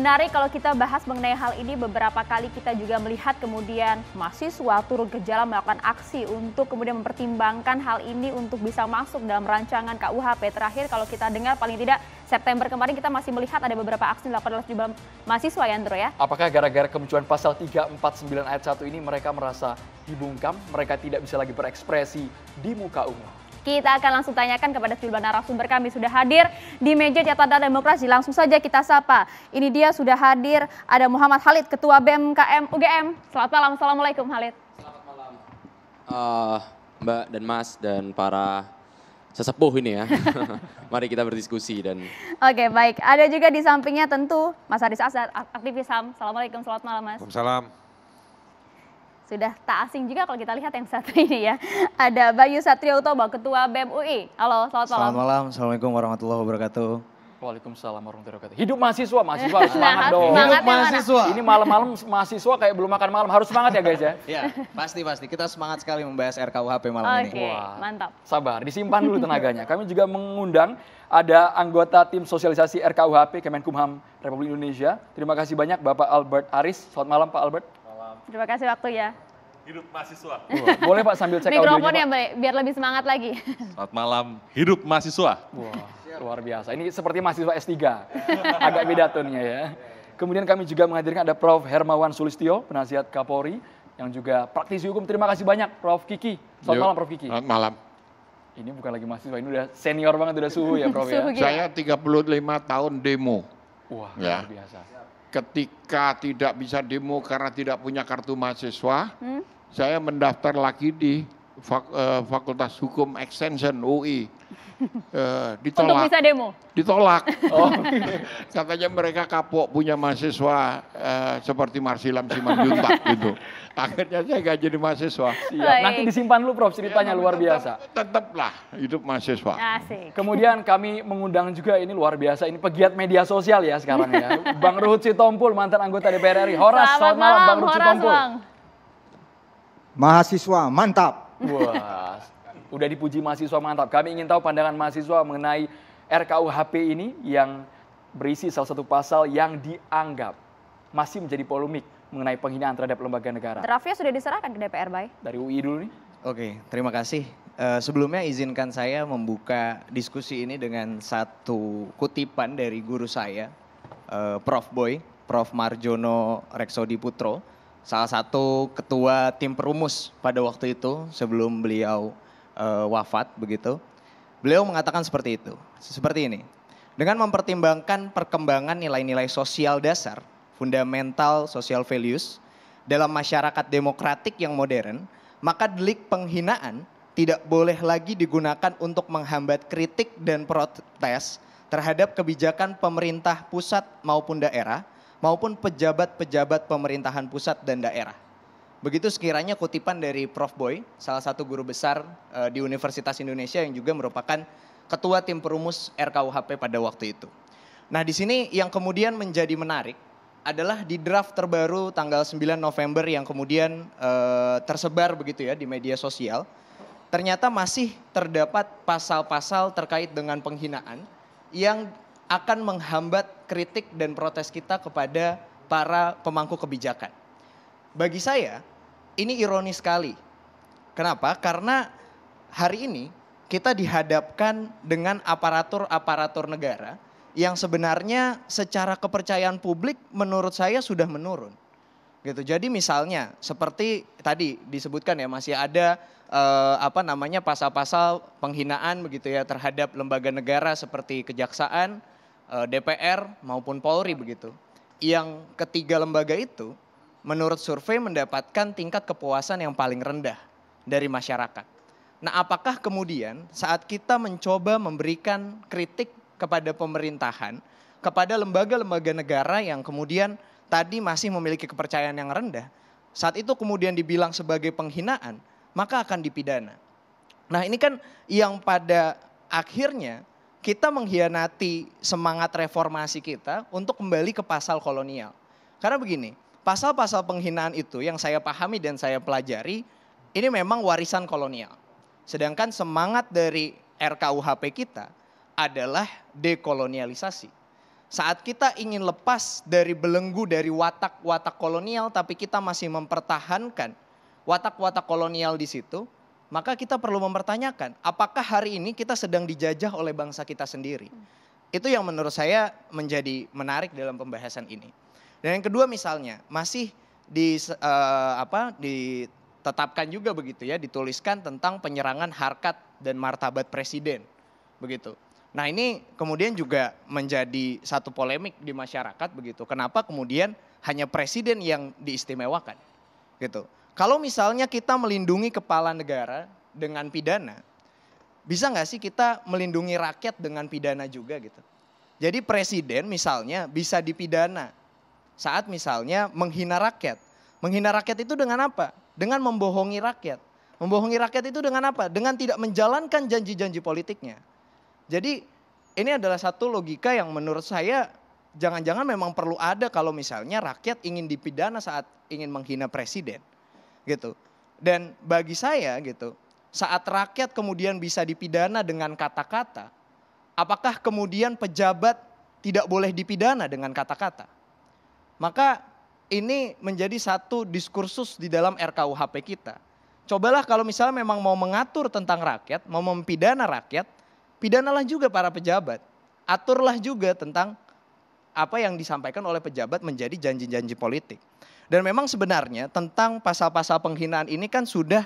menarik kalau kita bahas mengenai hal ini beberapa kali kita juga melihat kemudian mahasiswa turun ke jalan melakukan aksi untuk kemudian mempertimbangkan hal ini untuk bisa masuk dalam rancangan KUHP terakhir kalau kita dengar paling tidak September kemarin kita masih melihat ada beberapa aksi dilakukan oleh sejumlah mahasiswa ya Andro ya. Apakah gara-gara kemunculan pasal 349 ayat 1 ini mereka merasa dibungkam, mereka tidak bisa lagi berekspresi di muka umum? Kita akan langsung tanyakan kepada sejumlah narasumber kami sudah hadir di meja catatan demokrasi. Langsung saja kita sapa. Ini dia sudah hadir ada Muhammad Halid, Ketua BMKM e UGM. Selamat malam, Assalamualaikum Halid. Selamat malam. Uh, Mbak dan Mas dan para sesepuh ini ya. Mari kita berdiskusi dan Oke, okay, baik. Ada juga di sampingnya tentu Mas Haris Asad, aktivis HAM. Assalamualaikum, selamat malam Mas. Waalaikumsalam sudah tak asing juga kalau kita lihat yang satu ini ya. Ada Bayu Satrio Utomo, Ketua BEM UI. Halo, selamat malam. Selamat malam, Assalamualaikum warahmatullahi wabarakatuh. Waalaikumsalam warahmatullahi wabarakatuh. Hidup mahasiswa, mahasiswa harus nah, semangat nah, dong. Hidup mahasiswa. Ini malam-malam mahasiswa kayak belum makan malam, harus semangat ya guys ya. Iya, pasti pasti. Kita semangat sekali membahas RKUHP malam okay, ini. Oke, mantap. Sabar, disimpan dulu tenaganya. Kami juga mengundang ada anggota tim sosialisasi RKUHP Kemenkumham Republik Indonesia. Terima kasih banyak Bapak Albert Aris. Selamat malam Pak Albert. Terima kasih waktu ya. Hidup mahasiswa. Wow. boleh Pak sambil cek Mikrofon ya, biar lebih semangat lagi. Selamat malam. Hidup mahasiswa. Wah, luar biasa. Ini seperti mahasiswa S3. Agak beda tonnya ya. Kemudian kami juga menghadirkan ada Prof. Hermawan Sulistio, penasihat Kapolri, yang juga praktisi hukum. Terima kasih banyak, Prof. Kiki. Selamat Yo, malam, Prof. Kiki. Selamat malam. Ini bukan lagi mahasiswa, ini udah senior banget, udah suhu ya, Prof. ya. Saya 35 tahun demo. Wah, ya. luar biasa ketika tidak bisa demo karena tidak punya kartu mahasiswa, hmm? saya mendaftar lagi di eh, Fakultas Hukum Extension UI Eh, ditolak. Untuk bisa demo? Ditolak. Oh. Katanya mereka kapok punya mahasiswa uh, seperti Marsilam Simanjuntak gitu. Akhirnya saya gak jadi mahasiswa. Siap. Nanti disimpan lu Prof, ceritanya ya, luar biasa. Tetaplah hidup mahasiswa. Asik. Kemudian kami mengundang juga ini luar biasa, ini pegiat media sosial ya sekarang ya. Bang Ruhut Sitompul, mantan anggota DPR RI. Horas, selamat, selamat malam, Bang Ruhut Sitompul. Mahasiswa, mantap. Wah, udah dipuji mahasiswa mantap. Kami ingin tahu pandangan mahasiswa mengenai RKUHP ini yang berisi salah satu pasal yang dianggap masih menjadi polemik mengenai penghinaan terhadap lembaga negara. Draftnya sudah diserahkan ke DPR, Bay. Dari UI dulu nih. Oke, terima kasih. Uh, sebelumnya izinkan saya membuka diskusi ini dengan satu kutipan dari guru saya, uh, Prof. Boy, Prof. Marjono Reksodi Putro, salah satu ketua tim perumus pada waktu itu sebelum beliau uh, wafat begitu. Beliau mengatakan seperti itu, seperti ini. Dengan mempertimbangkan perkembangan nilai-nilai sosial dasar, fundamental social values dalam masyarakat demokratik yang modern, maka delik penghinaan tidak boleh lagi digunakan untuk menghambat kritik dan protes terhadap kebijakan pemerintah pusat maupun daerah maupun pejabat-pejabat pemerintahan pusat dan daerah. Begitu sekiranya kutipan dari Prof. Boy, salah satu guru besar uh, di Universitas Indonesia yang juga merupakan ketua tim perumus RKUHP pada waktu itu. Nah di sini yang kemudian menjadi menarik adalah di draft terbaru tanggal 9 November yang kemudian uh, tersebar begitu ya di media sosial. Ternyata masih terdapat pasal-pasal terkait dengan penghinaan yang akan menghambat kritik dan protes kita kepada para pemangku kebijakan bagi saya ini ironis sekali. Kenapa? Karena hari ini kita dihadapkan dengan aparatur-aparatur negara yang sebenarnya secara kepercayaan publik menurut saya sudah menurun. Gitu. Jadi misalnya seperti tadi disebutkan ya masih ada eh, apa namanya pasal-pasal penghinaan begitu ya terhadap lembaga negara seperti kejaksaan, eh, DPR maupun Polri begitu. Yang ketiga lembaga itu menurut survei mendapatkan tingkat kepuasan yang paling rendah dari masyarakat. Nah, apakah kemudian saat kita mencoba memberikan kritik kepada pemerintahan, kepada lembaga-lembaga negara yang kemudian tadi masih memiliki kepercayaan yang rendah, saat itu kemudian dibilang sebagai penghinaan, maka akan dipidana. Nah, ini kan yang pada akhirnya kita mengkhianati semangat reformasi kita untuk kembali ke pasal kolonial. Karena begini, pasal-pasal penghinaan itu yang saya pahami dan saya pelajari ini memang warisan kolonial. Sedangkan semangat dari RKUHP kita adalah dekolonialisasi. Saat kita ingin lepas dari belenggu dari watak-watak kolonial tapi kita masih mempertahankan watak-watak kolonial di situ, maka kita perlu mempertanyakan apakah hari ini kita sedang dijajah oleh bangsa kita sendiri. Itu yang menurut saya menjadi menarik dalam pembahasan ini. Dan yang kedua misalnya masih di uh, apa ditetapkan juga begitu ya dituliskan tentang penyerangan harkat dan martabat presiden begitu. Nah, ini kemudian juga menjadi satu polemik di masyarakat begitu. Kenapa kemudian hanya presiden yang diistimewakan? Gitu. Kalau misalnya kita melindungi kepala negara dengan pidana, bisa nggak sih kita melindungi rakyat dengan pidana juga gitu? Jadi presiden misalnya bisa dipidana saat misalnya menghina rakyat. Menghina rakyat itu dengan apa? Dengan membohongi rakyat. Membohongi rakyat itu dengan apa? Dengan tidak menjalankan janji-janji politiknya. Jadi ini adalah satu logika yang menurut saya jangan-jangan memang perlu ada kalau misalnya rakyat ingin dipidana saat ingin menghina presiden. Gitu. Dan bagi saya gitu, saat rakyat kemudian bisa dipidana dengan kata-kata, apakah kemudian pejabat tidak boleh dipidana dengan kata-kata? Maka ini menjadi satu diskursus di dalam RKUHP kita. Cobalah kalau misalnya memang mau mengatur tentang rakyat, mau mempidana rakyat, pidanalah juga para pejabat. Aturlah juga tentang apa yang disampaikan oleh pejabat menjadi janji-janji politik. Dan memang sebenarnya tentang pasal-pasal penghinaan ini kan sudah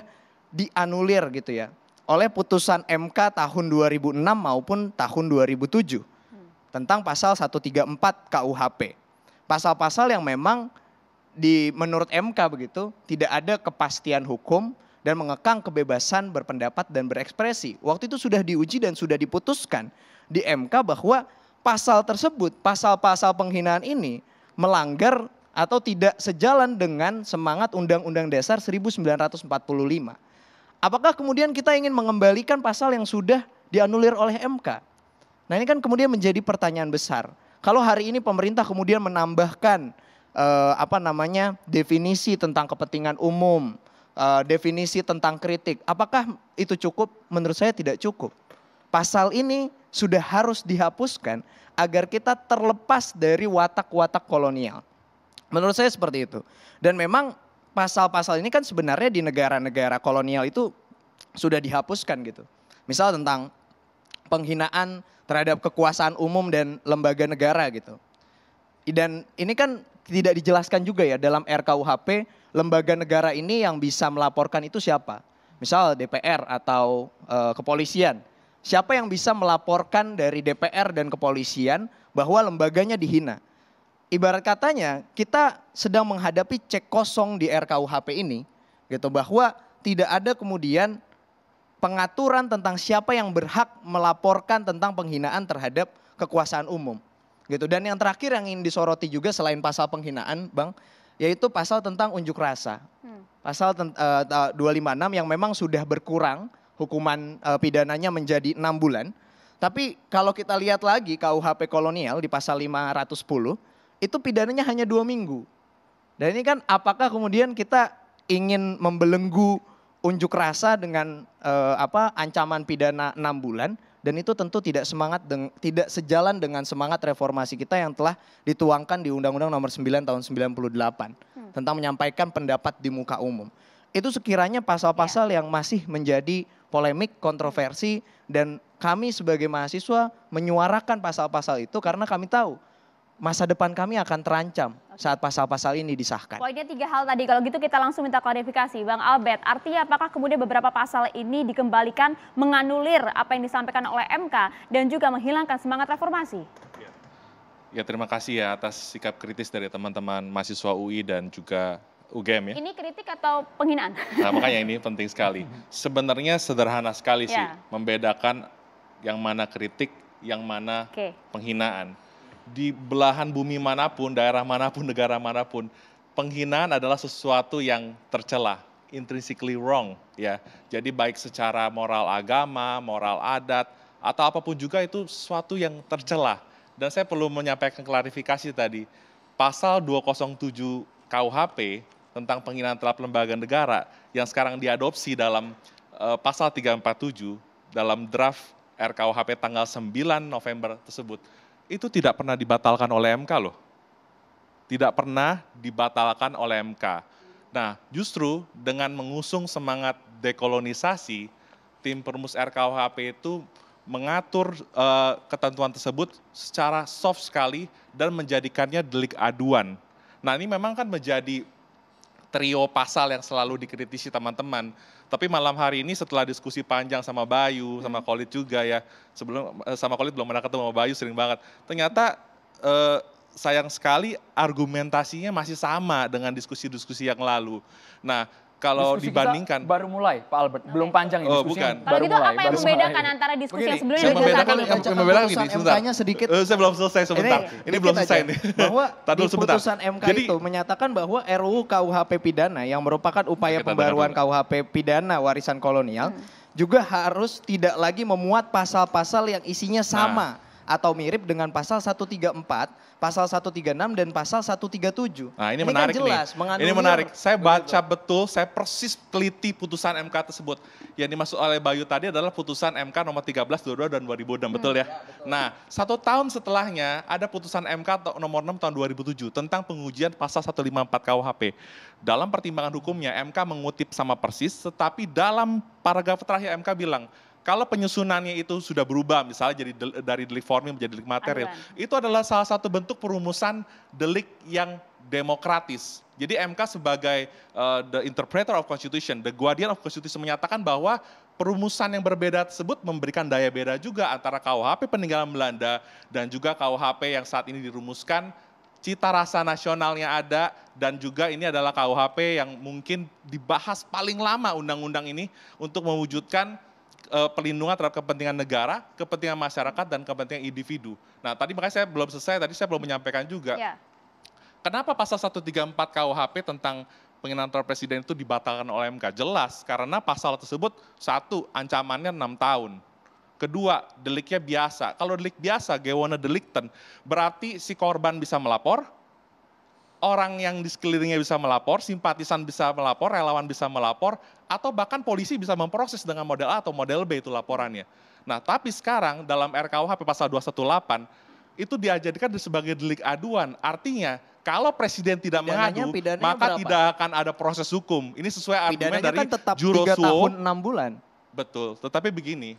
dianulir gitu ya oleh putusan MK tahun 2006 maupun tahun 2007 tentang pasal 134 KUHP pasal-pasal yang memang di menurut MK begitu tidak ada kepastian hukum dan mengekang kebebasan berpendapat dan berekspresi. Waktu itu sudah diuji dan sudah diputuskan di MK bahwa pasal tersebut, pasal-pasal penghinaan ini melanggar atau tidak sejalan dengan semangat Undang-Undang Dasar 1945. Apakah kemudian kita ingin mengembalikan pasal yang sudah dianulir oleh MK? Nah ini kan kemudian menjadi pertanyaan besar kalau hari ini pemerintah kemudian menambahkan uh, apa namanya definisi tentang kepentingan umum, uh, definisi tentang kritik, apakah itu cukup? Menurut saya tidak cukup. Pasal ini sudah harus dihapuskan agar kita terlepas dari watak-watak kolonial. Menurut saya seperti itu. Dan memang pasal-pasal ini kan sebenarnya di negara-negara kolonial itu sudah dihapuskan gitu. Misal tentang penghinaan terhadap kekuasaan umum dan lembaga negara gitu. Dan ini kan tidak dijelaskan juga ya dalam RKUHP lembaga negara ini yang bisa melaporkan itu siapa? Misal DPR atau e, kepolisian. Siapa yang bisa melaporkan dari DPR dan kepolisian bahwa lembaganya dihina? Ibarat katanya kita sedang menghadapi cek kosong di RKUHP ini gitu bahwa tidak ada kemudian pengaturan tentang siapa yang berhak melaporkan tentang penghinaan terhadap kekuasaan umum. Gitu. Dan yang terakhir yang ingin disoroti juga selain pasal penghinaan, Bang, yaitu pasal tentang unjuk rasa. Hmm. Pasal uh, eh, 256 yang memang sudah berkurang hukuman uh, pidananya menjadi enam bulan. Tapi kalau kita lihat lagi KUHP kolonial di pasal 510, itu pidananya hanya dua minggu. Dan ini kan apakah kemudian kita ingin membelenggu unjuk rasa dengan eh, apa ancaman pidana enam bulan dan itu tentu tidak semangat deng, tidak sejalan dengan semangat reformasi kita yang telah dituangkan di Undang-Undang Nomor 9 Tahun 98 hmm. tentang menyampaikan pendapat di muka umum. Itu sekiranya pasal-pasal yeah. yang masih menjadi polemik, kontroversi dan kami sebagai mahasiswa menyuarakan pasal-pasal itu karena kami tahu masa depan kami akan terancam saat pasal-pasal ini disahkan. Poinnya tiga hal tadi, kalau gitu kita langsung minta klarifikasi. Bang Albert, artinya apakah kemudian beberapa pasal ini dikembalikan menganulir apa yang disampaikan oleh MK dan juga menghilangkan semangat reformasi? Ya, terima kasih ya atas sikap kritis dari teman-teman mahasiswa UI dan juga UGM ya. Ini kritik atau penghinaan? Nah, makanya ini penting sekali. Sebenarnya sederhana sekali ya. sih membedakan yang mana kritik, yang mana okay. penghinaan di belahan bumi manapun, daerah manapun, negara manapun, penghinaan adalah sesuatu yang tercela, intrinsically wrong, ya. Jadi baik secara moral agama, moral adat, atau apapun juga itu sesuatu yang tercela. Dan saya perlu menyampaikan klarifikasi tadi. Pasal 207 KUHP tentang penghinaan terhadap lembaga negara yang sekarang diadopsi dalam uh, pasal 347 dalam draft RKUHP tanggal 9 November tersebut itu tidak pernah dibatalkan oleh MK loh. Tidak pernah dibatalkan oleh MK. Nah, justru dengan mengusung semangat dekolonisasi, tim permus RKUHP itu mengatur uh, ketentuan tersebut secara soft sekali dan menjadikannya delik aduan. Nah, ini memang kan menjadi trio pasal yang selalu dikritisi teman-teman. Tapi malam hari ini setelah diskusi panjang sama Bayu, sama hmm. Kolit juga ya, sebelum eh, sama Kolit belum pernah ketemu sama Bayu sering banget. Ternyata eh, sayang sekali argumentasinya masih sama dengan diskusi-diskusi yang lalu. Nah, kalau diskusi dibandingkan kita baru mulai Pak Albert, belum panjang ini oh, bukan. Kalau gitu mulai, apa yang membedakan antara diskusi Begini, yang sebelumnya Saya membedakan yang, yang membedakan gini sebentar. sedikit. Uh, saya belum selesai sebentar. Ini, ini belum selesai nih. Bahwa putusan MK Jadi, itu menyatakan bahwa RUU KUHP pidana yang merupakan upaya pembaruan KUHP pidana warisan kolonial hmm. juga harus tidak lagi memuat pasal-pasal yang isinya nah. sama. Nah atau mirip dengan pasal 134, pasal 136 dan pasal 137. Nah, ini, ini kan menarik kan jelas, nih. Ini menarik. Saya baca betul, saya persis teliti putusan MK tersebut. Yang dimaksud oleh Bayu tadi adalah putusan MK nomor 13 22 dan 2006, hmm. betul ya? Hmm, ya betul. Nah, satu tahun setelahnya ada putusan MK nomor 6 tahun 2007 tentang pengujian pasal 154 KUHP. Dalam pertimbangan hukumnya MK mengutip sama persis, tetapi dalam paragraf terakhir MK bilang kalau penyusunannya itu sudah berubah misalnya jadi del, dari delik formil menjadi delik material, Aduan. itu adalah salah satu bentuk perumusan delik yang demokratis. Jadi MK sebagai uh, the interpreter of constitution, the guardian of constitution menyatakan bahwa perumusan yang berbeda tersebut memberikan daya beda juga antara KUHP peninggalan Belanda dan juga KUHP yang saat ini dirumuskan cita rasa nasionalnya ada dan juga ini adalah KUHP yang mungkin dibahas paling lama undang-undang ini untuk mewujudkan Eh, pelindungan terhadap kepentingan negara, kepentingan masyarakat dan kepentingan individu. Nah, tadi makanya saya belum selesai, tadi saya belum menyampaikan juga. Ya. Kenapa pasal 134 KUHP tentang terhadap presiden itu dibatalkan oleh MK? Jelas, karena pasal tersebut satu ancamannya enam tahun. Kedua, deliknya biasa. Kalau delik biasa, gewone delikten, berarti si korban bisa melapor, orang yang di sekelilingnya bisa melapor, simpatisan bisa melapor, relawan bisa melapor, atau bahkan polisi bisa memproses dengan model A atau model B itu laporannya. Nah, tapi sekarang dalam RKUHP pasal 218 itu diajarkan sebagai delik aduan. Artinya, kalau presiden tidak pidananya, mengadu, pidananya maka berapa? tidak akan ada proses hukum. Ini sesuai argumen pidananya dari kan tetap tahun 6 bulan. Betul, tetapi begini,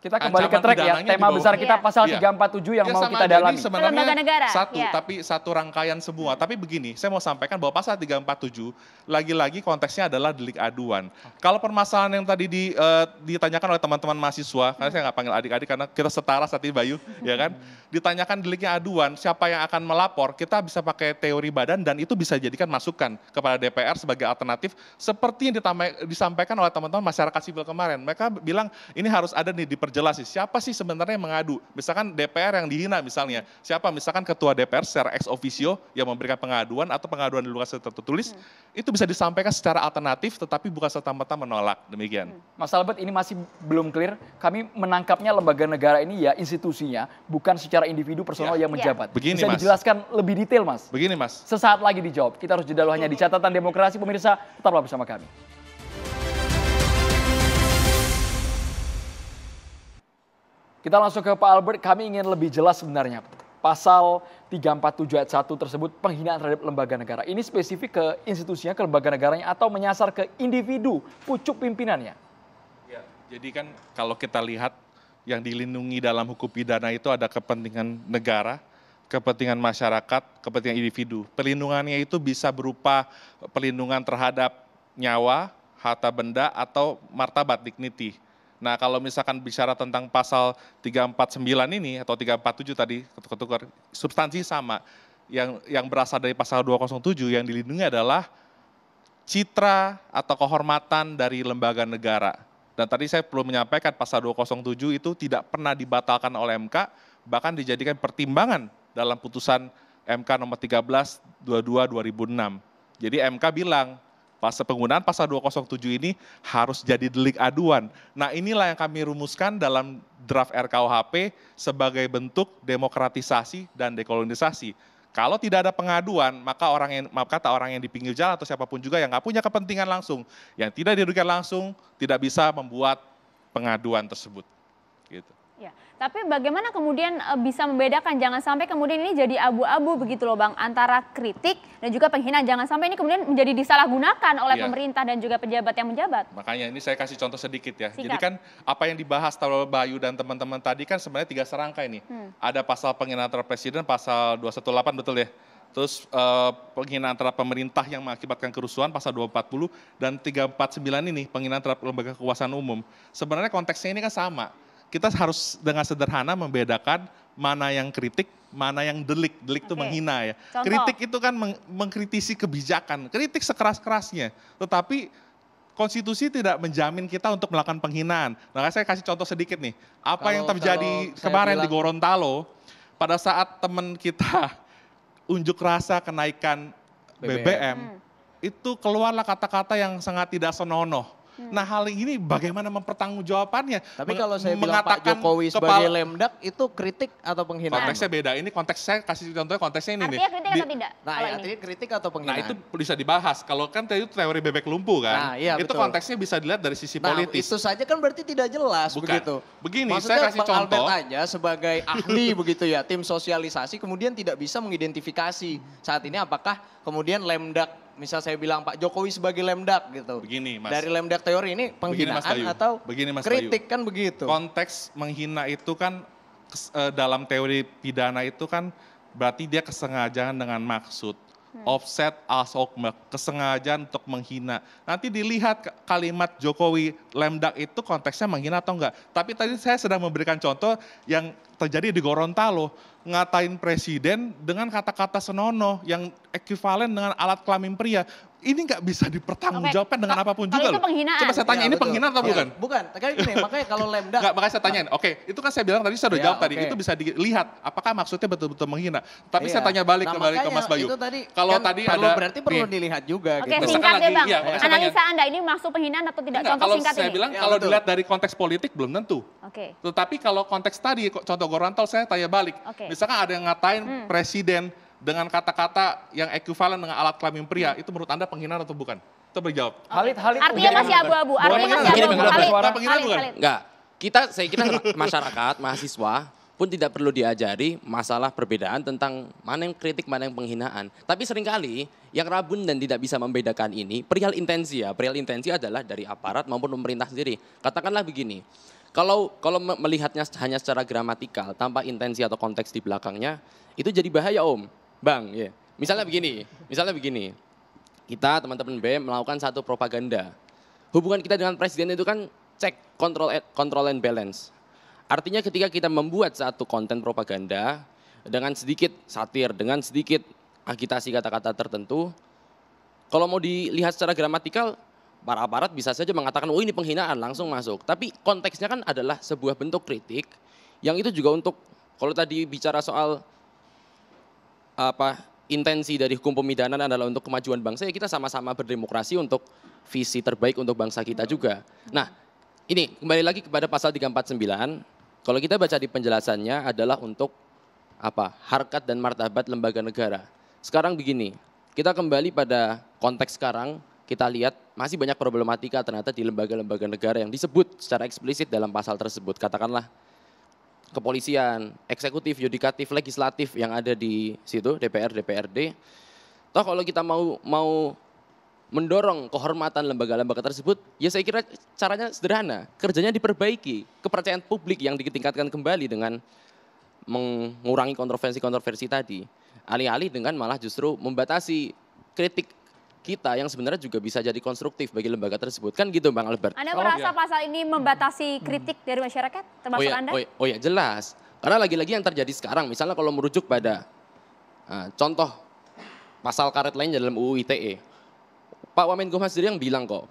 kita kembali ke track ya, tema besar kita iya. pasal 347 iya. yang ya, mau kita dalami. Sebenarnya negara. satu, ya. tapi satu rangkaian semua. Tapi begini, saya mau sampaikan bahwa pasal 347 lagi-lagi konteksnya adalah delik aduan. Kalau permasalahan yang tadi di, uh, ditanyakan oleh teman-teman mahasiswa, hmm. karena saya nggak panggil adik-adik karena kita setara saat ini Bayu, hmm. ya kan? Ditanyakan deliknya aduan, siapa yang akan melapor, kita bisa pakai teori badan dan itu bisa jadikan masukan kepada DPR sebagai alternatif seperti yang disampaikan oleh teman-teman masyarakat sipil kemarin. Mereka bilang ini harus ada nih di memperjelas sih, siapa sih sebenarnya yang mengadu? Misalkan DPR yang dihina misalnya, siapa misalkan ketua DPR secara ex officio yang memberikan pengaduan atau pengaduan di luar tertulis, hmm. itu bisa disampaikan secara alternatif tetapi bukan serta-merta menolak, demikian. Hmm. Mas Albert, ini masih belum clear, kami menangkapnya lembaga negara ini ya institusinya, bukan secara individu personal ya. yang menjabat. Ya. Begini, bisa mas. dijelaskan lebih detail Mas? Begini Mas. Sesaat lagi dijawab, kita harus jeda hanya di catatan demokrasi pemirsa, tetaplah bersama kami. Kita langsung ke Pak Albert, kami ingin lebih jelas sebenarnya. Pasal 347 ayat 1 tersebut penghinaan terhadap lembaga negara. Ini spesifik ke institusinya, ke lembaga negaranya atau menyasar ke individu, pucuk pimpinannya? Ya, jadi kan kalau kita lihat yang dilindungi dalam hukum pidana itu ada kepentingan negara, kepentingan masyarakat, kepentingan individu. Perlindungannya itu bisa berupa perlindungan terhadap nyawa, harta benda, atau martabat dignity. Nah, kalau misalkan bicara tentang pasal 349 ini atau 347 tadi ketukar substansi sama yang yang berasal dari pasal 207 yang dilindungi adalah citra atau kehormatan dari lembaga negara. Dan tadi saya perlu menyampaikan pasal 207 itu tidak pernah dibatalkan oleh MK, bahkan dijadikan pertimbangan dalam putusan MK nomor 13 22 2006. Jadi MK bilang pasal penggunaan pasal 207 ini harus jadi delik aduan. Nah inilah yang kami rumuskan dalam draft RKUHP sebagai bentuk demokratisasi dan dekolonisasi. Kalau tidak ada pengaduan, maka orang yang maaf kata orang yang di pinggir jalan atau siapapun juga yang nggak punya kepentingan langsung, yang tidak dirugikan langsung, tidak bisa membuat pengaduan tersebut. Gitu. Ya, tapi bagaimana kemudian eh, bisa membedakan jangan sampai kemudian ini jadi abu-abu begitu loh Bang antara kritik dan juga penghinaan jangan sampai ini kemudian menjadi disalahgunakan oleh ya. pemerintah dan juga pejabat yang menjabat. Makanya ini saya kasih contoh sedikit ya. Jadi kan apa yang dibahas Tawal Bayu dan teman-teman tadi kan sebenarnya tiga serangka ini. Hmm. Ada pasal penghinaan terhadap presiden pasal 218 betul ya? terus eh, penghinaan terhadap pemerintah yang mengakibatkan kerusuhan pasal 240 dan 349 ini penghinaan terhadap lembaga kekuasaan umum. Sebenarnya konteksnya ini kan sama kita harus dengan sederhana membedakan mana yang kritik, mana yang delik. Delik itu okay. menghina ya. Contoh. Kritik itu kan meng mengkritisi kebijakan, kritik sekeras-kerasnya. Tetapi konstitusi tidak menjamin kita untuk melakukan penghinaan. Nah, saya kasih contoh sedikit nih. Apa kalau, yang terjadi kemarin bilang, di Gorontalo pada saat teman kita unjuk rasa kenaikan BBM, BBM hmm. itu keluarlah kata-kata yang sangat tidak senonoh Hmm. Nah hal ini bagaimana mempertanggungjawabannya? Tapi kalau saya mengatakan bilang Pak Jokowi sebagai lemdak itu kritik atau penghinaan? Konteksnya beda. Ini konteks saya kasih contohnya konteksnya ini artinya nih. Artinya kritik atau tidak? Nah ya, artinya ini. kritik atau penghinaan? Nah itu bisa dibahas. Kalau kan tadi itu teori bebek lumpuh kan. Nah, iya, itu betul. konteksnya bisa dilihat dari sisi nah, politis. itu saja kan berarti tidak jelas Bukan. begitu. Begini Maksudnya saya kasih Bang contoh. Albert aja sebagai ahli begitu ya tim sosialisasi kemudian tidak bisa mengidentifikasi saat ini apakah kemudian lemdak misal saya bilang Pak Jokowi sebagai lemdak gitu. Begini Mas. Dari lemdak teori ini penghinaan begini, mas atau begini, mas kritik Bayu. kan begitu. Konteks menghina itu kan eh, dalam teori pidana itu kan berarti dia kesengajaan dengan maksud. Hmm. Offset as okmak, kesengajaan untuk menghina. Nanti dilihat kalimat Jokowi lemdak itu konteksnya menghina atau enggak. Tapi tadi saya sedang memberikan contoh yang terjadi di Gorontalo ngatain presiden dengan kata kata senonoh yang ekuivalen dengan alat kelamin pria ini nggak bisa dipertanggungjawabkan okay. dengan Ka apapun juga loh. Coba saya tanya, ya, ini betul. penghinaan atau ya. bukan? Bukan, Tapi makanya kalau lemda. Nggak, makanya saya tanyain, oke, okay, itu kan saya bilang tadi, saya udah ya, jawab okay. tadi, itu bisa dilihat apakah maksudnya betul-betul menghina. Tapi ya. saya tanya balik nah, kembali ke Mas Bayu. Itu tadi, kalau kan tadi ada, berarti perlu nih. dilihat juga. okay, gitu. singkat deh Bang, ya, analisa Anda ini masuk penghinaan atau tidak? Enggak, contoh kalau singkat saya bilang, iya, kalau dilihat dari konteks politik belum tentu. Oke. Tetapi kalau konteks tadi, contoh Gorontalo, saya tanya balik. Misalkan ada yang ngatain hmm. presiden, dengan kata-kata yang ekuivalen dengan alat kelamin pria hmm. itu menurut Anda penghinaan atau bukan? Itu berjawab. Halid, Halid. Artinya masih abu-abu. Artinya masih abu-abu. Penghinaan bukan? Enggak. Kita, saya kira masyarakat, mahasiswa, pun tidak perlu diajari masalah perbedaan tentang mana yang kritik, mana yang penghinaan. Tapi seringkali yang rabun dan tidak bisa membedakan ini, perihal intensi ya, perihal intensi adalah dari aparat maupun pemerintah sendiri. Katakanlah begini, kalau kalau melihatnya hanya secara gramatikal tanpa intensi atau konteks di belakangnya, itu jadi bahaya om. Bang, ya. Yeah. Misalnya begini, misalnya begini. Kita teman-teman B melakukan satu propaganda. Hubungan kita dengan presiden itu kan cek control control and balance. Artinya ketika kita membuat satu konten propaganda dengan sedikit satir, dengan sedikit agitasi kata-kata tertentu, kalau mau dilihat secara gramatikal, para aparat bisa saja mengatakan, oh ini penghinaan, langsung masuk. Tapi konteksnya kan adalah sebuah bentuk kritik, yang itu juga untuk, kalau tadi bicara soal apa intensi dari hukum pemidanaan adalah untuk kemajuan bangsa ya kita sama-sama berdemokrasi untuk visi terbaik untuk bangsa kita juga. Nah, ini kembali lagi kepada pasal 349. Kalau kita baca di penjelasannya adalah untuk apa? harkat dan martabat lembaga negara. Sekarang begini, kita kembali pada konteks sekarang, kita lihat masih banyak problematika ternyata di lembaga-lembaga negara yang disebut secara eksplisit dalam pasal tersebut. Katakanlah kepolisian, eksekutif, yudikatif, legislatif yang ada di situ DPR, DPRD. Toh kalau kita mau mau mendorong kehormatan lembaga-lembaga tersebut, ya saya kira caranya sederhana, kerjanya diperbaiki, kepercayaan publik yang ditingkatkan kembali dengan mengurangi kontroversi-kontroversi tadi. Alih-alih dengan malah justru membatasi kritik kita yang sebenarnya juga bisa jadi konstruktif bagi lembaga tersebut kan gitu Bang Albert. Anda oh, merasa oh, pasal ini membatasi kritik dari masyarakat termasuk oh, iya, Anda? Oh iya, oh iya jelas. Karena lagi-lagi yang terjadi sekarang misalnya kalau merujuk pada nah, contoh pasal karet lain dalam UU ITE. Pak Wamen sendiri yang bilang kok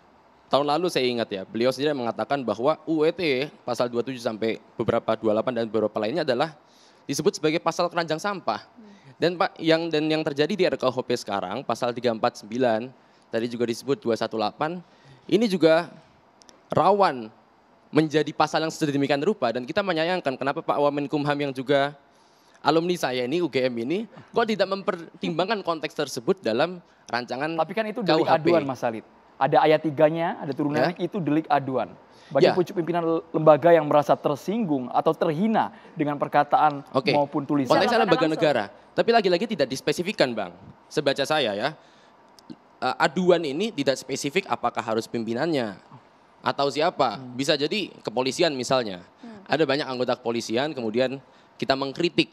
tahun lalu saya ingat ya, beliau sendiri mengatakan bahwa UET e pasal 27 sampai beberapa 28 dan beberapa lainnya adalah disebut sebagai pasal keranjang sampah. Hmm. Dan Pak yang dan yang terjadi di RKUHP sekarang pasal 349 tadi juga disebut 218 ini juga rawan menjadi pasal yang sedemikian rupa dan kita menyayangkan kenapa Pak Wamenkumham yang juga alumni saya ini UGM ini kok tidak mempertimbangkan konteks tersebut dalam rancangan Tapi kan itu delik aduan Mas Salit. Ada ayat tiganya, ada turunannya ya? itu delik aduan bagi ya. pucuk pimpinan lembaga yang merasa tersinggung atau terhina dengan perkataan okay. maupun tulisan. Konteksnya lembaga langsung. negara, tapi lagi-lagi tidak dispesifikkan, Bang. Sebaca saya ya, eh, aduan ini tidak spesifik apakah harus pimpinannya atau siapa. Hmm. Bisa jadi kepolisian misalnya. Hmm. Ada banyak anggota kepolisian kemudian kita mengkritik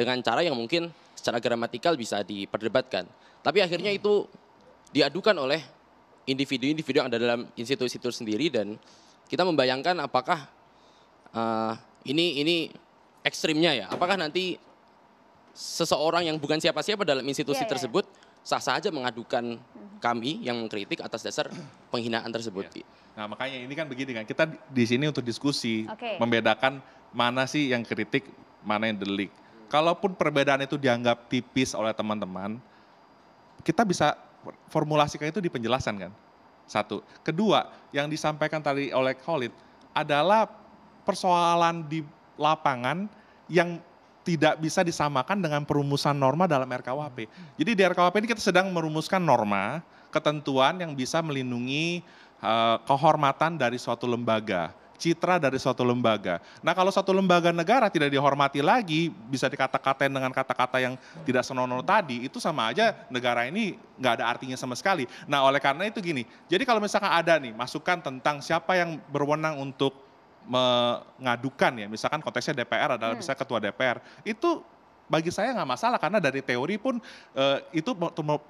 dengan cara yang mungkin secara gramatikal bisa diperdebatkan. Tapi akhirnya hmm. itu diadukan oleh individu-individu yang ada dalam institusi itu sendiri dan kita membayangkan apakah uh, ini ini ekstrimnya ya. Apakah nanti seseorang yang bukan siapa-siapa dalam institusi yeah, iya. tersebut sah saja mengadukan kami yang mengkritik atas dasar penghinaan tersebut. Yeah. Nah makanya ini kan begini kan kita di sini untuk diskusi okay. membedakan mana sih yang kritik, mana yang delik. Kalaupun perbedaan itu dianggap tipis oleh teman-teman, kita bisa formulasikan itu di penjelasan kan. Satu. Kedua, yang disampaikan tadi oleh Khalid adalah persoalan di lapangan yang tidak bisa disamakan dengan perumusan norma dalam RKWP. Jadi di RKWP ini kita sedang merumuskan norma, ketentuan yang bisa melindungi uh, kehormatan dari suatu lembaga citra dari suatu lembaga. Nah kalau suatu lembaga negara tidak dihormati lagi, bisa dikata-katain dengan kata-kata yang tidak senonoh tadi, itu sama aja negara ini nggak ada artinya sama sekali. Nah oleh karena itu gini, jadi kalau misalkan ada nih masukan tentang siapa yang berwenang untuk mengadukan ya, misalkan konteksnya DPR adalah bisa iya. ketua DPR, itu bagi saya nggak masalah karena dari teori pun uh, itu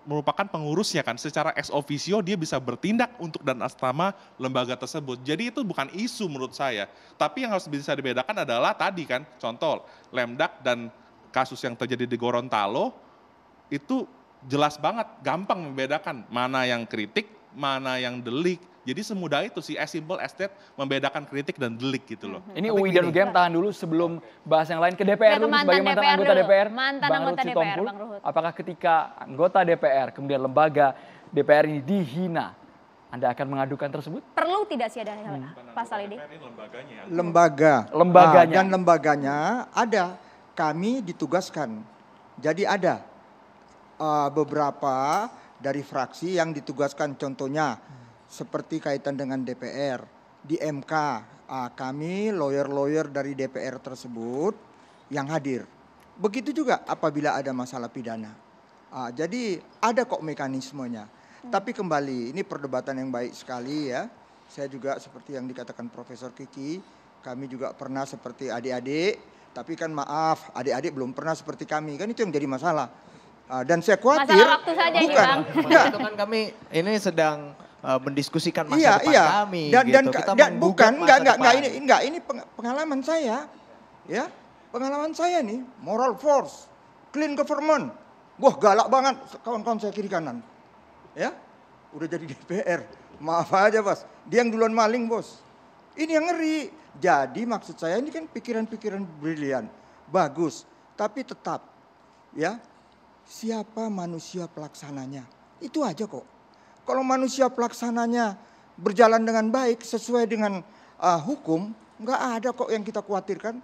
merupakan pengurusnya kan secara ex officio dia bisa bertindak untuk dan asrama lembaga tersebut. Jadi itu bukan isu menurut saya. Tapi yang harus bisa dibedakan adalah tadi kan contoh Lemdak dan kasus yang terjadi di Gorontalo itu jelas banget gampang membedakan mana yang kritik, mana yang delik, jadi semudah itu sih, as simple as that, membedakan kritik dan delik gitu loh. Ini Uwi dan UGM tahan dulu sebelum bahas yang lain ke DPR iya, dulu sebagai mantan DPR anggota dulu. DPR. Mantan Bang anggota Ruhut DPR, Bang Ruhut. Apakah ketika anggota DPR kemudian lembaga DPR ini dihina, anda akan mengadukan tersebut? Perlu tidak sih ada hmm. pasal ini? Lembaganya. Lembaga. Ah, lembaganya. Nah, dan lembaganya ada. Kami ditugaskan. Jadi ada uh, beberapa dari fraksi yang ditugaskan. Contohnya seperti kaitan dengan DPR di MK kami lawyer-lawyer dari DPR tersebut yang hadir. Begitu juga apabila ada masalah pidana. Jadi ada kok mekanismenya. Hmm. Tapi kembali ini perdebatan yang baik sekali ya. Saya juga seperti yang dikatakan Profesor Kiki, kami juga pernah seperti adik-adik, tapi kan maaf adik-adik belum pernah seperti kami kan itu yang jadi masalah. Dan saya khawatir, masalah waktu saja bukan, ya bang. Ya. kami ini sedang Eh, mendiskusikan masa iya, depan iya. kami. Dan, gitu. dan, kita dan bukan, enggak, enggak, enggak, ini, enggak, ini pengalaman saya. Ya, pengalaman saya nih, moral force, clean government. Wah galak banget kawan-kawan saya kiri kanan. Ya, udah jadi DPR. Maaf aja bos, dia yang duluan maling bos. Ini yang ngeri. Jadi maksud saya ini kan pikiran-pikiran brilian, bagus. Tapi tetap, ya siapa manusia pelaksananya. Itu aja kok. Kalau manusia pelaksananya berjalan dengan baik sesuai dengan uh, hukum, nggak ada kok yang kita khawatirkan.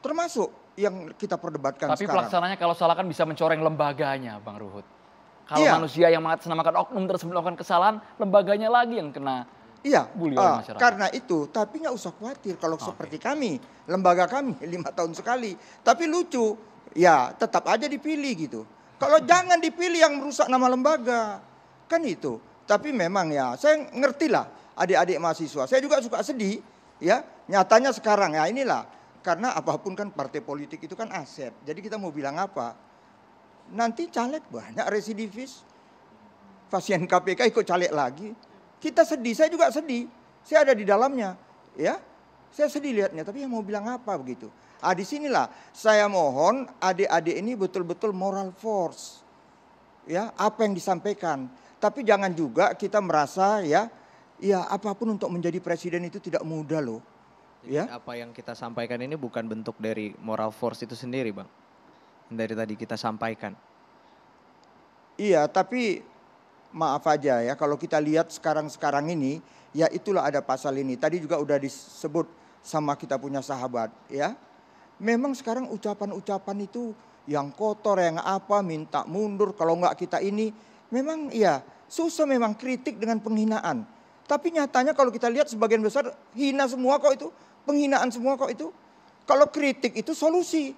Termasuk yang kita perdebatkan Tapi sekarang. pelaksananya kalau salah kan bisa mencoreng lembaganya, Bang Ruhut. Kalau iya. manusia yang mengatasnamakan oknum tersebut melakukan kesalahan, lembaganya lagi yang kena Iya, bully ah, masyarakat. karena itu. Tapi nggak usah khawatir kalau okay. seperti kami, lembaga kami lima tahun sekali. Tapi lucu, ya tetap aja dipilih gitu. Kalau hmm. jangan dipilih yang merusak nama lembaga, kan itu. Tapi memang ya, saya ngerti lah adik-adik mahasiswa. Saya juga suka sedih ya. Nyatanya sekarang ya inilah. Karena apapun kan partai politik itu kan aset. Jadi kita mau bilang apa? Nanti caleg banyak residivis. Pasien KPK ikut caleg lagi. Kita sedih, saya juga sedih. Saya ada di dalamnya. ya. Saya sedih lihatnya, tapi yang mau bilang apa begitu. Ah disinilah saya mohon adik-adik ini betul-betul moral force. Ya, apa yang disampaikan tapi jangan juga kita merasa ya, ya apapun untuk menjadi presiden itu tidak mudah loh. Jadi ya. Apa yang kita sampaikan ini bukan bentuk dari moral force itu sendiri, Bang. Dari tadi kita sampaikan. Iya, tapi maaf aja ya kalau kita lihat sekarang-sekarang ini ya itulah ada pasal ini. Tadi juga udah disebut sama kita punya sahabat ya. Memang sekarang ucapan-ucapan itu yang kotor yang apa minta mundur kalau nggak kita ini memang ya Susah memang kritik dengan penghinaan. Tapi nyatanya kalau kita lihat sebagian besar hina semua kok itu. Penghinaan semua kok itu. Kalau kritik itu solusi.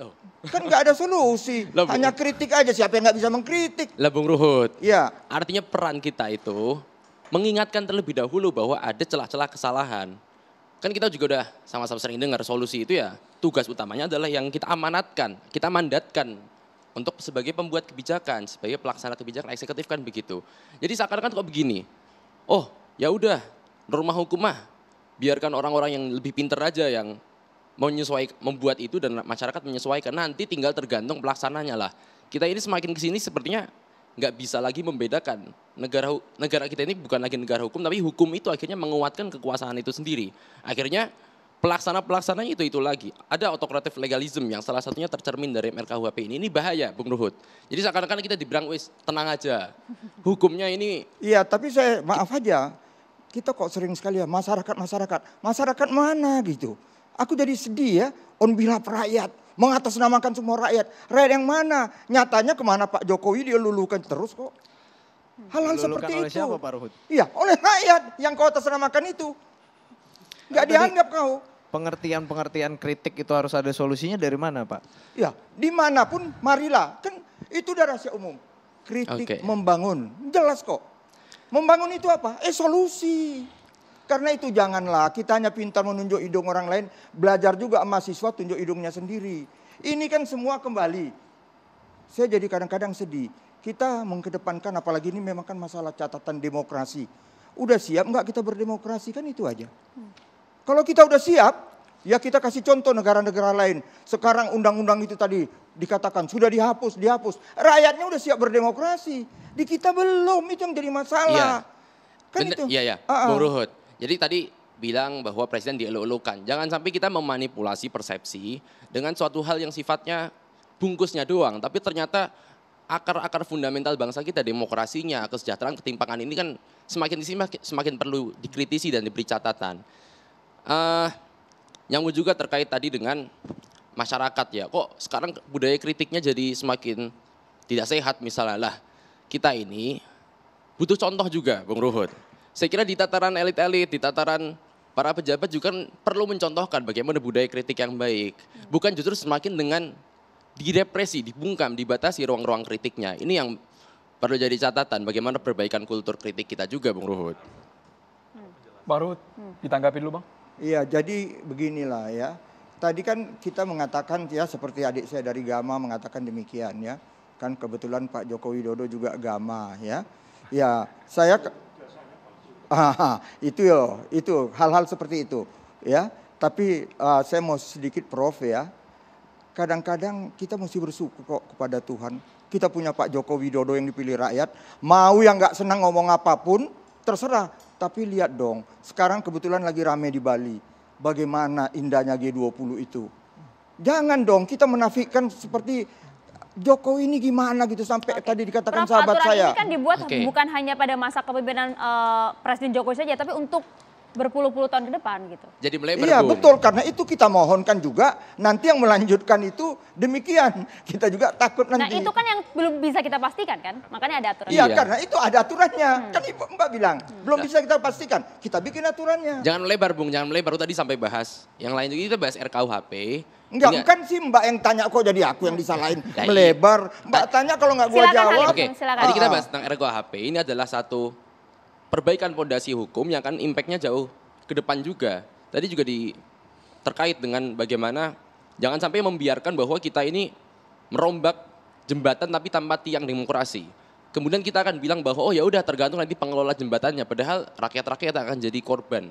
Oh. Kan nggak ada solusi, Lebung. hanya kritik aja. Siapa yang nggak bisa mengkritik? Labung Ruhut. Ya. Artinya peran kita itu mengingatkan terlebih dahulu bahwa ada celah-celah kesalahan. Kan kita juga udah sama-sama sering dengar solusi itu ya tugas utamanya adalah yang kita amanatkan, kita mandatkan untuk sebagai pembuat kebijakan, sebagai pelaksana kebijakan eksekutif kan begitu. Jadi seakan-akan kok begini, oh ya udah rumah hukum mah biarkan orang-orang yang lebih pinter aja yang menyesuaikan membuat itu dan masyarakat menyesuaikan nanti tinggal tergantung pelaksananya lah. Kita ini semakin kesini sepertinya nggak bisa lagi membedakan negara negara kita ini bukan lagi negara hukum tapi hukum itu akhirnya menguatkan kekuasaan itu sendiri akhirnya pelaksana-pelaksana itu itu lagi. Ada otokratif legalisme yang salah satunya tercermin dari RKUHP ini. Ini bahaya, Bung Ruhut. Jadi seakan-akan kita dibilang wis tenang aja. Hukumnya ini Iya, tapi saya maaf aja. Kita kok sering sekali ya masyarakat-masyarakat. Masyarakat mana gitu. Aku jadi sedih ya on behalf rakyat mengatasnamakan semua rakyat. Rakyat yang mana? Nyatanya kemana Pak Jokowi dia lulukan terus kok. Hal-hal seperti oleh itu. Siapa, Pak Ruhut? Iya, oleh rakyat yang kau atasnamakan itu. Gak dianggap kau pengertian-pengertian kritik itu harus ada solusinya dari mana Pak? Ya, dimanapun marilah. Kan itu udah rahasia umum. Kritik okay. membangun, jelas kok. Membangun itu apa? Eh solusi. Karena itu janganlah kita hanya pintar menunjuk hidung orang lain. Belajar juga mahasiswa tunjuk hidungnya sendiri. Ini kan semua kembali. Saya jadi kadang-kadang sedih. Kita mengkedepankan apalagi ini memang kan masalah catatan demokrasi. Udah siap nggak kita berdemokrasi kan itu aja. Hmm. Kalau kita udah siap, ya kita kasih contoh negara-negara lain. Sekarang undang-undang itu tadi dikatakan sudah dihapus, dihapus. Rakyatnya udah siap berdemokrasi. Di kita belum, itu yang jadi masalah. Iya. Kan Bener, itu. Iya, iya. Uh-uh. Ruhut. Jadi tadi bilang bahwa presiden dielok-elokan. Jangan sampai kita memanipulasi persepsi dengan suatu hal yang sifatnya bungkusnya doang, tapi ternyata akar-akar fundamental bangsa kita, demokrasinya, kesejahteraan, ketimpangan ini kan semakin semakin perlu dikritisi dan diberi catatan. Uh, nyambung juga terkait tadi dengan masyarakat ya. Kok sekarang budaya kritiknya jadi semakin tidak sehat misalnya lah. Kita ini butuh contoh juga Bung Ruhut. Saya kira di tataran elit-elit, di tataran para pejabat juga kan perlu mencontohkan bagaimana budaya kritik yang baik. Bukan justru semakin dengan direpresi, dibungkam, dibatasi ruang-ruang kritiknya. Ini yang perlu jadi catatan bagaimana perbaikan kultur kritik kita juga Bung Ruhut. Baru hmm. ditanggapi dulu Bang. Iya, jadi beginilah ya. Tadi kan kita mengatakan ya seperti adik saya dari Gama mengatakan demikian ya. Kan kebetulan Pak Joko Widodo juga Gama ya. Ya, saya ah, itu ya, itu hal-hal seperti itu ya. Tapi uh, saya mau sedikit prof ya. Kadang-kadang kita mesti bersyukur kok kepada Tuhan. Kita punya Pak Joko Widodo yang dipilih rakyat, mau yang nggak senang ngomong apapun, Terserah, tapi lihat dong, sekarang kebetulan lagi rame di Bali. Bagaimana indahnya G20 itu. Jangan dong kita menafikan seperti Jokowi ini gimana gitu sampai Oke. tadi dikatakan Prof, sahabat saya. ini kan dibuat Oke. bukan hanya pada masa kepemimpinan uh, Presiden Jokowi saja tapi untuk berpuluh-puluh tahun ke depan gitu. Jadi melebar. Iya betul karena itu kita mohonkan juga nanti yang melanjutkan itu demikian kita juga takut nah, nanti. Nah itu kan yang belum bisa kita pastikan kan makanya ada aturan. Iya, iya. karena itu ada aturannya hmm. kan ibu mbak bilang hmm. belum nah. bisa kita pastikan kita bikin aturannya. Jangan melebar bung jangan melebar tadi sampai bahas yang lain juga kita bahas RKUHP Enggak, Enggak, bukan sih Mbak yang tanya kok jadi aku yang disalahin nah, iya. melebar. Mbak tanya kalau nggak gua jawab. Oke, okay. tadi kita ah. bahas tentang RKUHP. Ini adalah satu perbaikan fondasi hukum yang akan impactnya jauh ke depan juga. Tadi juga di terkait dengan bagaimana jangan sampai membiarkan bahwa kita ini merombak jembatan tapi tanpa tiang demokrasi. Kemudian kita akan bilang bahwa oh ya udah tergantung nanti pengelola jembatannya, padahal rakyat-rakyat akan jadi korban,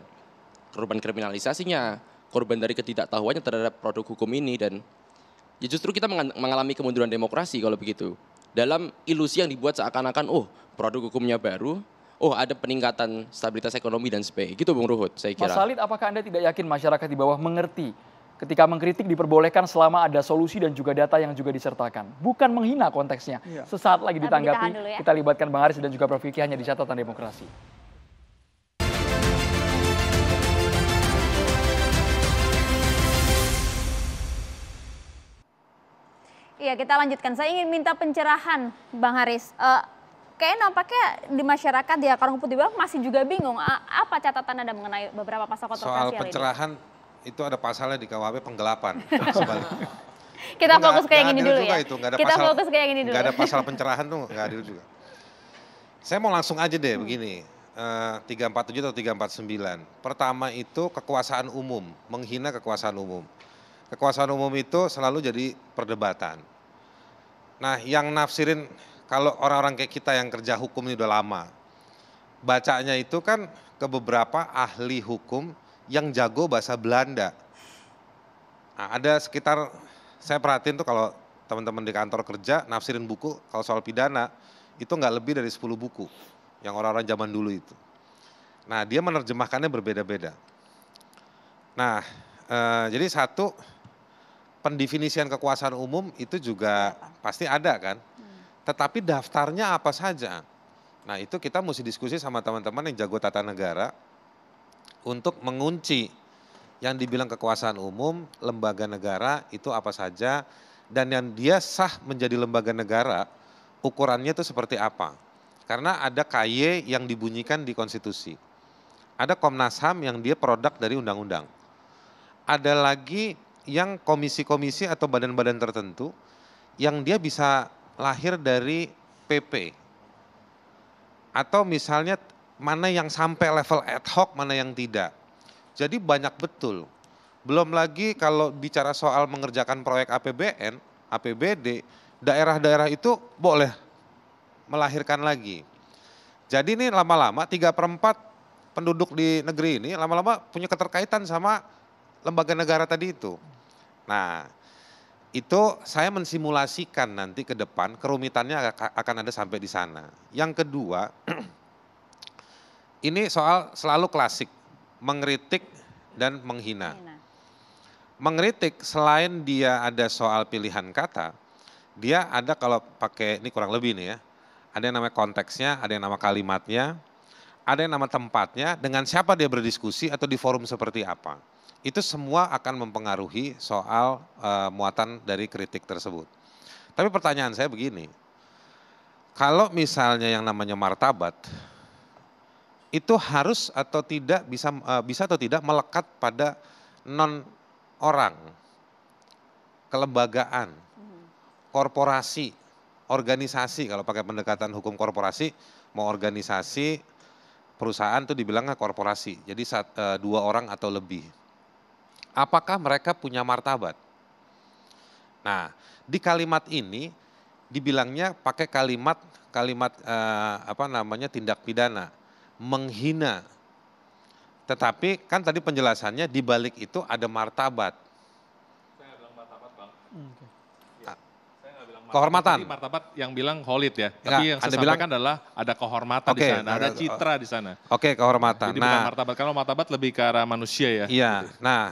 korban kriminalisasinya, korban dari ketidaktahuannya terhadap produk hukum ini dan ya justru kita mengalami kemunduran demokrasi kalau begitu. Dalam ilusi yang dibuat seakan-akan oh produk hukumnya baru, oh ada peningkatan stabilitas ekonomi dan sebagainya. Gitu Bung Ruhut, saya kira. Mas Salid, apakah Anda tidak yakin masyarakat di bawah mengerti ketika mengkritik diperbolehkan selama ada solusi dan juga data yang juga disertakan. Bukan menghina konteksnya. Iya. Sesaat lagi ditanggapi, ya. kita libatkan Bang Aris dan juga Prof. Vicky hanya di catatan demokrasi. Iya, kita lanjutkan. Saya ingin minta pencerahan, Bang Haris. Uh, kayaknya nampaknya di masyarakat di ya, akar rumput di bawah masih juga bingung apa catatan Anda mengenai beberapa pasal kontroversial Soal pencerahan ini? itu ada pasalnya di KUHP penggelapan Kita nggak, fokus ke yang ini dulu ya. Itu. ada Kita pasal, fokus ke yang ini dulu. Gak ada pasal pencerahan tuh nggak adil juga. Saya mau langsung aja deh hmm. begini. Eh, uh, 347 atau 349. Pertama itu kekuasaan umum, menghina kekuasaan umum. Kekuasaan umum itu selalu jadi perdebatan. Nah, yang nafsirin kalau orang-orang kayak kita yang kerja hukum ini udah lama, bacanya itu kan ke beberapa ahli hukum yang jago bahasa Belanda. Nah, ada sekitar saya perhatiin tuh kalau teman-teman di kantor kerja nafsirin buku kalau soal pidana itu nggak lebih dari 10 buku yang orang-orang zaman dulu itu. Nah dia menerjemahkannya berbeda-beda. Nah eh, jadi satu pendefinisian kekuasaan umum itu juga pasti ada kan tetapi daftarnya apa saja. Nah itu kita mesti diskusi sama teman-teman yang jago tata negara untuk mengunci yang dibilang kekuasaan umum, lembaga negara itu apa saja, dan yang dia sah menjadi lembaga negara, ukurannya itu seperti apa. Karena ada KY yang dibunyikan di konstitusi. Ada Komnas HAM yang dia produk dari undang-undang. Ada lagi yang komisi-komisi atau badan-badan tertentu yang dia bisa lahir dari PP. Atau misalnya mana yang sampai level ad hoc, mana yang tidak. Jadi banyak betul. Belum lagi kalau bicara soal mengerjakan proyek APBN, APBD, daerah-daerah itu boleh melahirkan lagi. Jadi ini lama-lama tiga per 4 penduduk di negeri ini lama-lama punya keterkaitan sama lembaga negara tadi itu. Nah itu saya mensimulasikan nanti ke depan kerumitannya akan ada sampai di sana. Yang kedua, ini soal selalu klasik, mengkritik dan menghina. Mengkritik selain dia ada soal pilihan kata, dia ada kalau pakai ini kurang lebih nih ya, ada yang namanya konteksnya, ada yang nama kalimatnya, ada yang nama tempatnya, dengan siapa dia berdiskusi atau di forum seperti apa itu semua akan mempengaruhi soal uh, muatan dari kritik tersebut. Tapi pertanyaan saya begini, kalau misalnya yang namanya martabat itu harus atau tidak bisa uh, bisa atau tidak melekat pada non orang, kelembagaan, korporasi, organisasi kalau pakai pendekatan hukum korporasi mau organisasi perusahaan itu dibilangnya korporasi. Jadi saat, uh, eh, dua orang atau lebih apakah mereka punya martabat? Nah, di kalimat ini dibilangnya pakai kalimat kalimat eh, apa namanya tindak pidana menghina. Tetapi kan tadi penjelasannya di balik itu ada martabat. Saya bilang martabat, Bang. Hmm, ya, ah. Kehormatan. Tadi martabat yang bilang holit ya. Tapi yang saya sampaikan bilang, adalah ada kehormatan okay, di sana, ada, nah, citra di sana. Oke, okay, kehormatan. Jadi nah, martabat. Kalau martabat lebih ke arah manusia ya. Iya. Nah,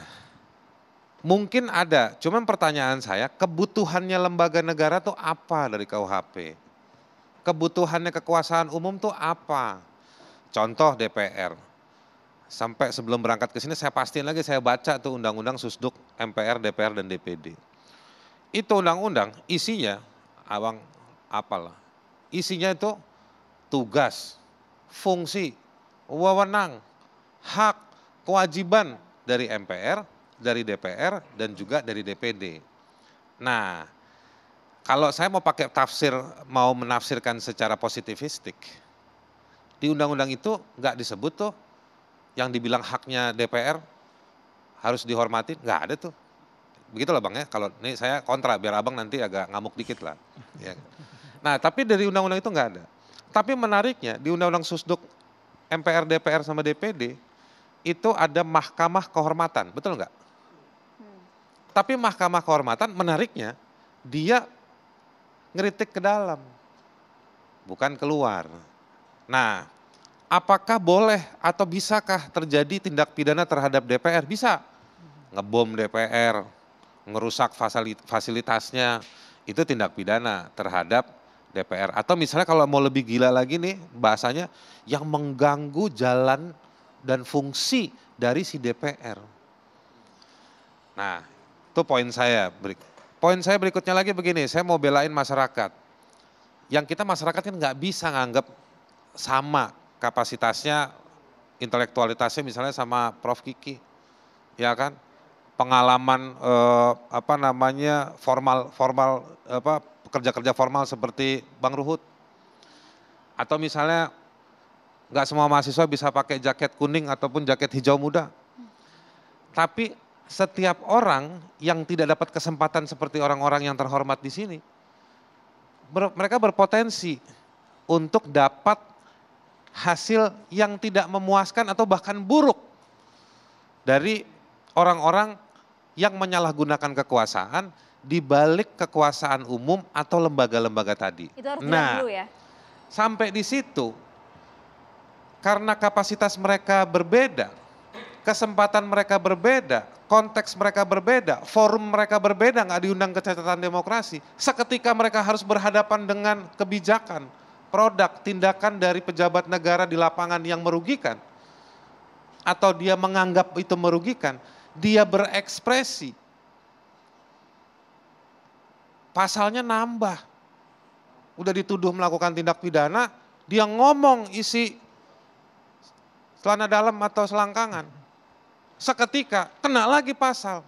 Mungkin ada, cuman pertanyaan saya, kebutuhannya lembaga negara tuh apa dari KUHP? Kebutuhannya kekuasaan umum tuh apa? Contoh DPR. Sampai sebelum berangkat ke sini saya pastiin lagi saya baca tuh undang-undang Susduk MPR, DPR dan DPD. Itu undang-undang isinya abang apalah. Isinya itu tugas, fungsi, wewenang, hak, kewajiban dari MPR, dari DPR dan juga dari DPD. Nah, kalau saya mau pakai tafsir, mau menafsirkan secara positivistik, di undang-undang itu nggak disebut tuh yang dibilang haknya DPR harus dihormati, nggak ada tuh. Begitulah bang ya, kalau ini saya kontra biar abang nanti agak ngamuk dikit lah. Ya. Nah tapi dari undang-undang itu nggak ada. Tapi menariknya di undang-undang susduk MPR, DPR sama DPD itu ada mahkamah kehormatan, betul nggak? Tapi Mahkamah Kehormatan menariknya dia ngeritik ke dalam, bukan keluar. Nah, apakah boleh atau bisakah terjadi tindak pidana terhadap DPR? Bisa. Ngebom DPR, ngerusak fasilitasnya, itu tindak pidana terhadap DPR. Atau misalnya kalau mau lebih gila lagi nih bahasanya, yang mengganggu jalan dan fungsi dari si DPR. Nah, itu poin saya. Poin saya berikutnya lagi begini, saya mau belain masyarakat. Yang kita masyarakat kan nggak bisa nganggap sama kapasitasnya, intelektualitasnya misalnya sama Prof Kiki, ya kan? Pengalaman eh, apa namanya formal formal apa kerja-kerja formal seperti Bang Ruhut, atau misalnya nggak semua mahasiswa bisa pakai jaket kuning ataupun jaket hijau muda. Tapi setiap orang yang tidak dapat kesempatan seperti orang-orang yang terhormat di sini, ber, mereka berpotensi untuk dapat hasil yang tidak memuaskan atau bahkan buruk dari orang-orang yang menyalahgunakan kekuasaan di balik kekuasaan umum atau lembaga-lembaga tadi. Itu harus nah, dulu ya. Sampai di situ karena kapasitas mereka berbeda, kesempatan mereka berbeda, konteks mereka berbeda, forum mereka berbeda, nggak diundang ke catatan demokrasi. Seketika mereka harus berhadapan dengan kebijakan, produk, tindakan dari pejabat negara di lapangan yang merugikan, atau dia menganggap itu merugikan, dia berekspresi. Pasalnya nambah. Udah dituduh melakukan tindak pidana, dia ngomong isi celana dalam atau selangkangan seketika kena lagi pasal.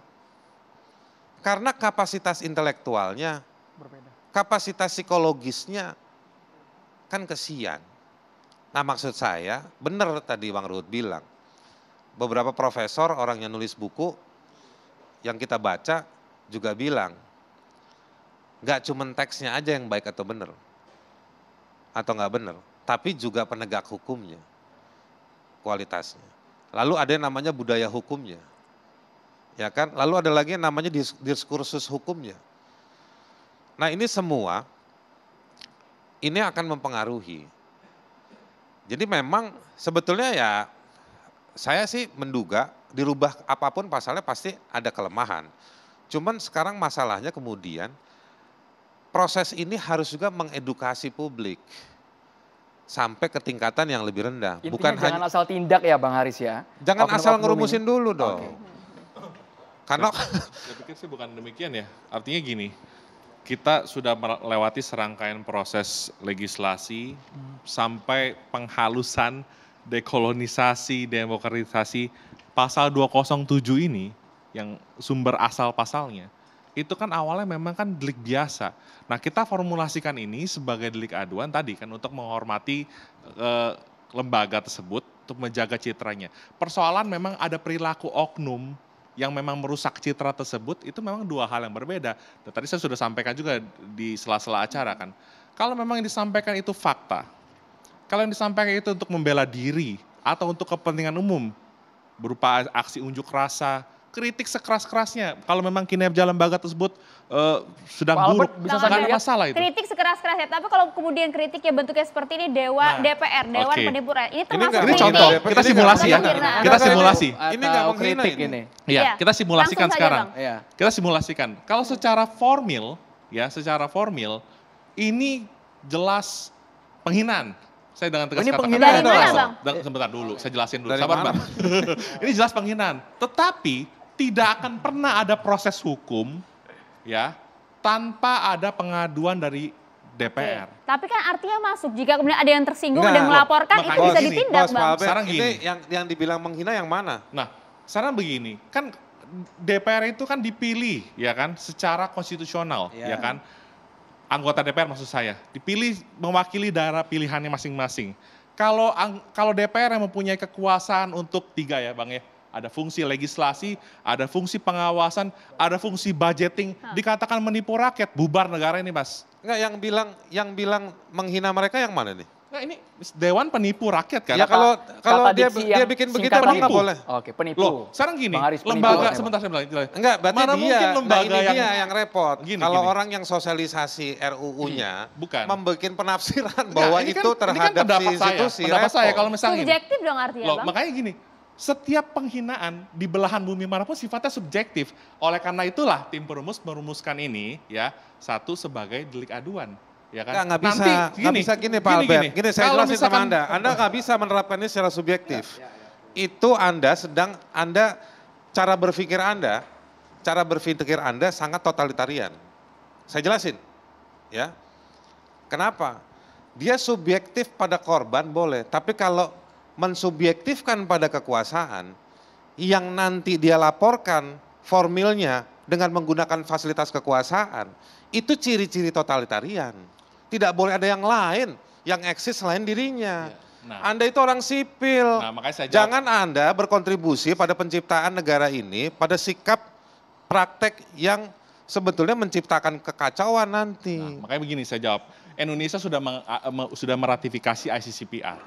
Karena kapasitas intelektualnya, Berbeda. kapasitas psikologisnya kan kesian. Nah maksud saya, benar tadi Bang Ruhut bilang, beberapa profesor orang yang nulis buku yang kita baca juga bilang, gak cuma teksnya aja yang baik atau benar, atau gak benar, tapi juga penegak hukumnya, kualitasnya. Lalu ada yang namanya budaya hukumnya. Ya kan? Lalu ada lagi yang namanya diskursus hukumnya. Nah, ini semua ini akan mempengaruhi. Jadi memang sebetulnya ya saya sih menduga dirubah apapun pasalnya pasti ada kelemahan. Cuman sekarang masalahnya kemudian proses ini harus juga mengedukasi publik sampai ke tingkatan yang lebih rendah. Intinya Bukan jangan hanya, asal tindak ya Bang Haris ya. Jangan oknum asal ngerumusin dulu dong. Okay. Karena saya pikir sih bukan demikian ya. Artinya gini, kita sudah melewati serangkaian proses legislasi hmm. sampai penghalusan dekolonisasi, demokratisasi pasal 207 ini yang sumber asal pasalnya itu kan awalnya memang kan delik biasa. Nah kita formulasikan ini sebagai delik aduan tadi kan untuk menghormati e, lembaga tersebut, untuk menjaga citranya. Persoalan memang ada perilaku oknum yang memang merusak citra tersebut itu memang dua hal yang berbeda. Dan tadi saya sudah sampaikan juga di sela-sela acara kan. Kalau memang yang disampaikan itu fakta, kalau yang disampaikan itu untuk membela diri atau untuk kepentingan umum berupa aksi unjuk rasa, kritik sekeras-kerasnya kalau memang kinerja lembaga tersebut uh, sedang Walaupun buruk bisa sangat ada ya, masalah itu. Kritik sekeras-kerasnya, tapi kalau kemudian kritiknya bentuknya seperti ini Dewa nah, DPR, Dewan okay. rakyat eh, Ini termasuk ya. nah, ini, ini contoh, kita simulasi ya. Kita simulasi. Ini enggak mengkritik ini. Iya, ya, kita simulasikan sekarang. Ya. Kita simulasikan. Kalau secara formil ya, secara formil ini jelas penghinaan saya dengan tegas katakan ini penghinaan Dari mana, bang? Sebentar dulu, saya jelasin dulu. Sabar, Bang. ini jelas penghinaan. Tetapi tidak akan pernah ada proses hukum ya tanpa ada pengaduan dari DPR. Oke. Tapi kan artinya masuk jika kemudian ada yang tersinggung, nah, ada yang melaporkan itu bisa gini, ditindak, bos, Bang. sekarang gini, ini yang yang dibilang menghina yang mana? Nah, sekarang begini, kan DPR itu kan dipilih ya kan secara konstitusional ya, ya kan anggota DPR maksud saya dipilih mewakili daerah pilihannya masing-masing. Kalau kalau DPR yang mempunyai kekuasaan untuk tiga ya bang ya ada fungsi legislasi, ada fungsi pengawasan, ada fungsi budgeting. Dikatakan menipu rakyat, bubar negara ini, Mas. Enggak, yang bilang yang bilang menghina mereka yang mana nih? Nah, ini dewan penipu rakyat kan? Ya kalau kalau dia dia bikin begitu penipu. boleh. Oke, penipu. Loh, sekarang gini, penipu lembaga penipu, sebentar saya bilang. Enggak, berarti mana dia, mungkin lembaga nah ini yang, dia yang repot. Gini, kalau gini. orang yang sosialisasi RUU-nya iya, bukan membuat penafsiran bahwa bahwa ini kan, itu kan terhadap kan pendapat si institusi. Saya, pendapat saya kalau misalnya Subjektif dong artinya, Loh, makanya gini, setiap penghinaan di belahan bumi manapun sifatnya subjektif. Oleh karena itulah tim perumus merumuskan ini ya satu sebagai delik aduan. Ya kan? Nggak, bisa, nggak bisa gini Pak gini, Albert. Gini, gini saya jelasin sama Anda. Anda nggak bisa menerapkan ini secara subjektif. Ya, ya, ya. Itu Anda sedang, Anda, cara berpikir Anda, cara berpikir Anda sangat totalitarian. Saya jelasin. ya. Kenapa? Dia subjektif pada korban boleh, tapi kalau mensubjektifkan pada kekuasaan yang nanti dia laporkan formilnya dengan menggunakan fasilitas kekuasaan itu ciri-ciri totalitarian. Tidak boleh ada yang lain yang eksis selain dirinya. Iya, nah, anda itu orang sipil. Nah, makanya saya jawab. Jangan Anda berkontribusi pada penciptaan negara ini pada sikap praktek yang sebetulnya menciptakan kekacauan nanti. Nah, makanya begini saya jawab. Indonesia sudah sudah meratifikasi ICCPR.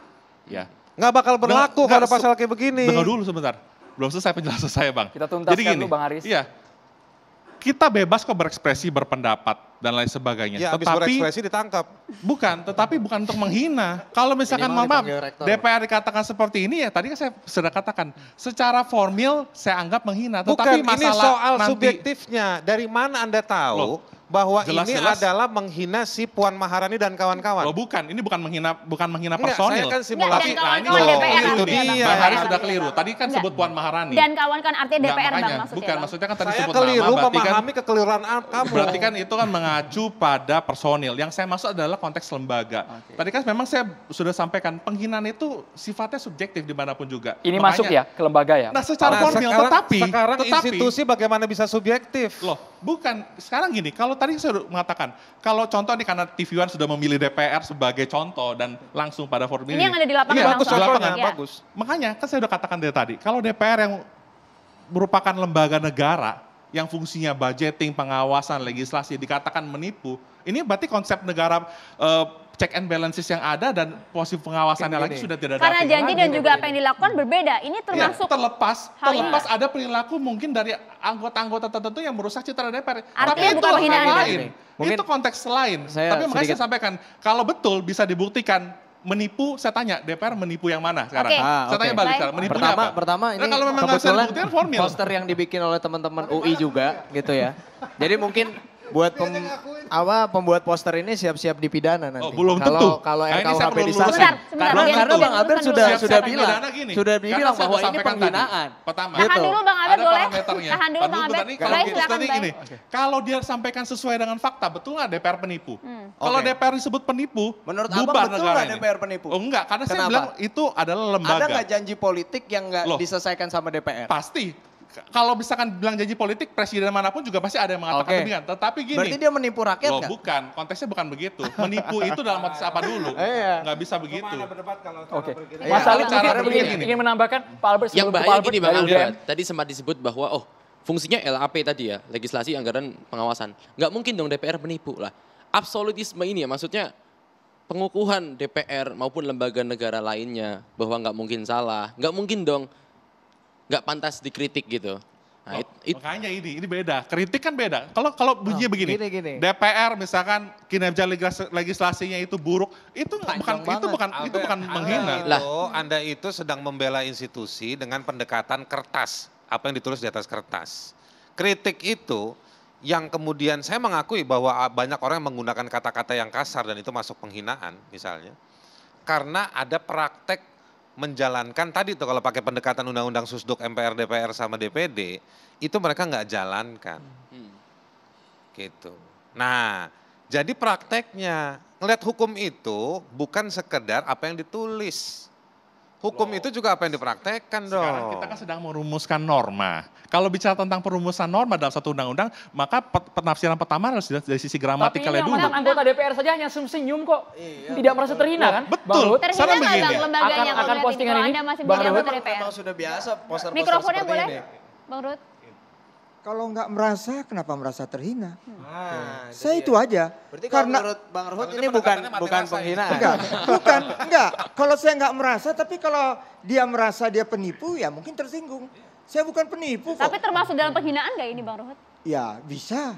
Ya nggak bakal berlaku nggak, kalau pasal kayak begini. Dengar dulu sebentar. Belum selesai penjelasan saya bang. Kita tuntaskan Jadi gini, dulu Bang Aris. Iya. Kita bebas kok berekspresi, berpendapat, dan lain sebagainya. Ya, tetapi, habis berekspresi ditangkap. Bukan, tetapi bukan untuk menghina. Kalau misalkan maaf, DPR dikatakan seperti ini ya, tadi kan saya sudah katakan, secara formil saya anggap menghina. Tetapi bukan, masalah ini soal nanti, subjektifnya. Dari mana Anda tahu? Loh, bahwa jelas, ini jelas. adalah menghina si Puan Maharani dan kawan-kawan. Oh, bukan, ini bukan menghina bukan menghina Enggak, personil. Saya kan simulasi. nah, ini oh, kawan nah, DPR. Itu dia. Bang Haris sudah keliru. Tadi kan Enggak. sebut Puan Maharani. Dan kawan-kawan artinya DPR Enggak, makanya. Bang maksudnya. Bukan, maksudnya kan tadi saya sebut keliru nama. Kan memahami kan, kekeliruan kamu. Berarti kan itu kan mengacu pada personil. Yang saya maksud adalah konteks lembaga. Okay. Tadi kan memang saya sudah sampaikan penghinaan itu sifatnya subjektif dimanapun juga. Ini makanya, masuk ya ke lembaga ya? Nah secara nah, formil sekarang, tetapi. Sekarang tetapi, institusi bagaimana bisa subjektif? Loh bukan. Sekarang gini kalau kalau tadi saya mengatakan, kalau contoh nih karena TV One sudah memilih DPR sebagai contoh dan langsung pada formulir. ini. Ini yang ada di lapangan. Ini bagus di lapangan, ya. bagus. Makanya kan saya sudah katakan dari tadi, kalau DPR yang merupakan lembaga negara yang fungsinya budgeting, pengawasan, legislasi dikatakan menipu, ini berarti konsep negara uh, check and balances yang ada dan posisi pengawasannya lagi sudah tidak ada. Karena janji dan juga apa yang dilakukan berbeda. Ini iya, termasuk terlepas terlepas ada perilaku mungkin dari anggota-anggota tertentu yang merusak citra DPR. Artinya Tapi itu lain. itu konteks lain. Tapi makanya saya sampaikan kalau betul bisa dibuktikan menipu saya tanya DPR menipu yang mana sekarang? Okay. Ah, saya okay. tanya balik menipu pertama, apa? Pertama nah, ini nah, kalau memang kebetulan poster yang dibikin oleh teman-teman UI juga gitu ya. Jadi mungkin buat pem, apa pembuat poster ini siap-siap dipidana nanti. Oh, belum kalo, tentu. Kalau nah, RKUHP disahkan. Sebentar, sebentar. Karena, karena Bang Abel kan sudah siap, sudah bilang, sudah bilang bahwa ini penghinaan. Pertama. Tahan dulu Bang Abel boleh. Tahan dulu Bang Abed. Kalau tadi gini, kalau dia sampaikan sesuai dengan fakta, betul nggak DPR penipu? Hmm. Kalau DPR disebut penipu, menurut Abang betul nggak DPR penipu? Oh enggak, karena saya bilang itu adalah lembaga. Ada nggak janji politik yang nggak diselesaikan sama DPR? Pasti kalau misalkan bilang janji politik presiden manapun juga pasti ada yang mengatakan okay. demikian. Tetapi gini. Berarti dia menipu rakyat loh, gak? bukan. Konteksnya bukan begitu. Menipu itu dalam konteks apa dulu? Enggak iya. bisa begitu. Oke. Okay. Mas iya, Ali cara begini. Ingin menambahkan Pak Albert sebelum Yang bahaya gini Bang Albert. Tadi sempat disebut bahwa oh fungsinya LAP tadi ya, legislasi anggaran pengawasan. Nggak mungkin dong DPR menipu lah. Absolutisme ini ya maksudnya pengukuhan DPR maupun lembaga negara lainnya bahwa nggak mungkin salah. Nggak mungkin dong nggak pantas dikritik gitu. Nah, oh, it, it, makanya ini ini beda. Kritik kan beda. Kalau kalau bunyinya ah, begini, gini, gini. DPR misalkan kinerja legislasinya itu buruk, itu Panjang bukan banget. itu bukan Ape, itu bukan Ape, menghina. Lah, Anda itu sedang membela institusi dengan pendekatan kertas, apa yang ditulis di atas kertas. Kritik itu yang kemudian saya mengakui bahwa ah, banyak orang yang menggunakan kata-kata yang kasar dan itu masuk penghinaan misalnya. Karena ada praktek menjalankan tadi tuh kalau pakai pendekatan undang-undang susduk MPR DPR sama DPD itu mereka nggak jalankan hmm. gitu nah jadi prakteknya ngelihat hukum itu bukan sekedar apa yang ditulis Hukum itu juga apa yang dipraktekkan dong. Sekarang kita kan sedang merumuskan norma. Kalau bicara tentang perumusan norma dalam satu undang-undang, maka penafsiran pertama harus dari sisi gramatikalnya dulu. Tapi anggota DPR saja hanya senyum kok. Iya, Tidak merasa terhina iya kan? kan? Betul. Terhina Sekarang begini. Akan, akan postingan ini. Anda masih Bang Ruhut memang sudah biasa poster-poster Mikrofonnya boleh? Bang kalau nggak merasa, kenapa merasa terhina? Nah, Saya itu, ya. aja. Berarti karena menurut Bang Ruhut ini bukan bukan ya. penghinaan. Enggak, bukan, enggak. Kalau saya nggak merasa, tapi kalau dia merasa dia penipu, ya mungkin tersinggung. Saya bukan penipu kok. Tapi termasuk dalam penghinaan nggak ini Bang Ruhut? Ya bisa.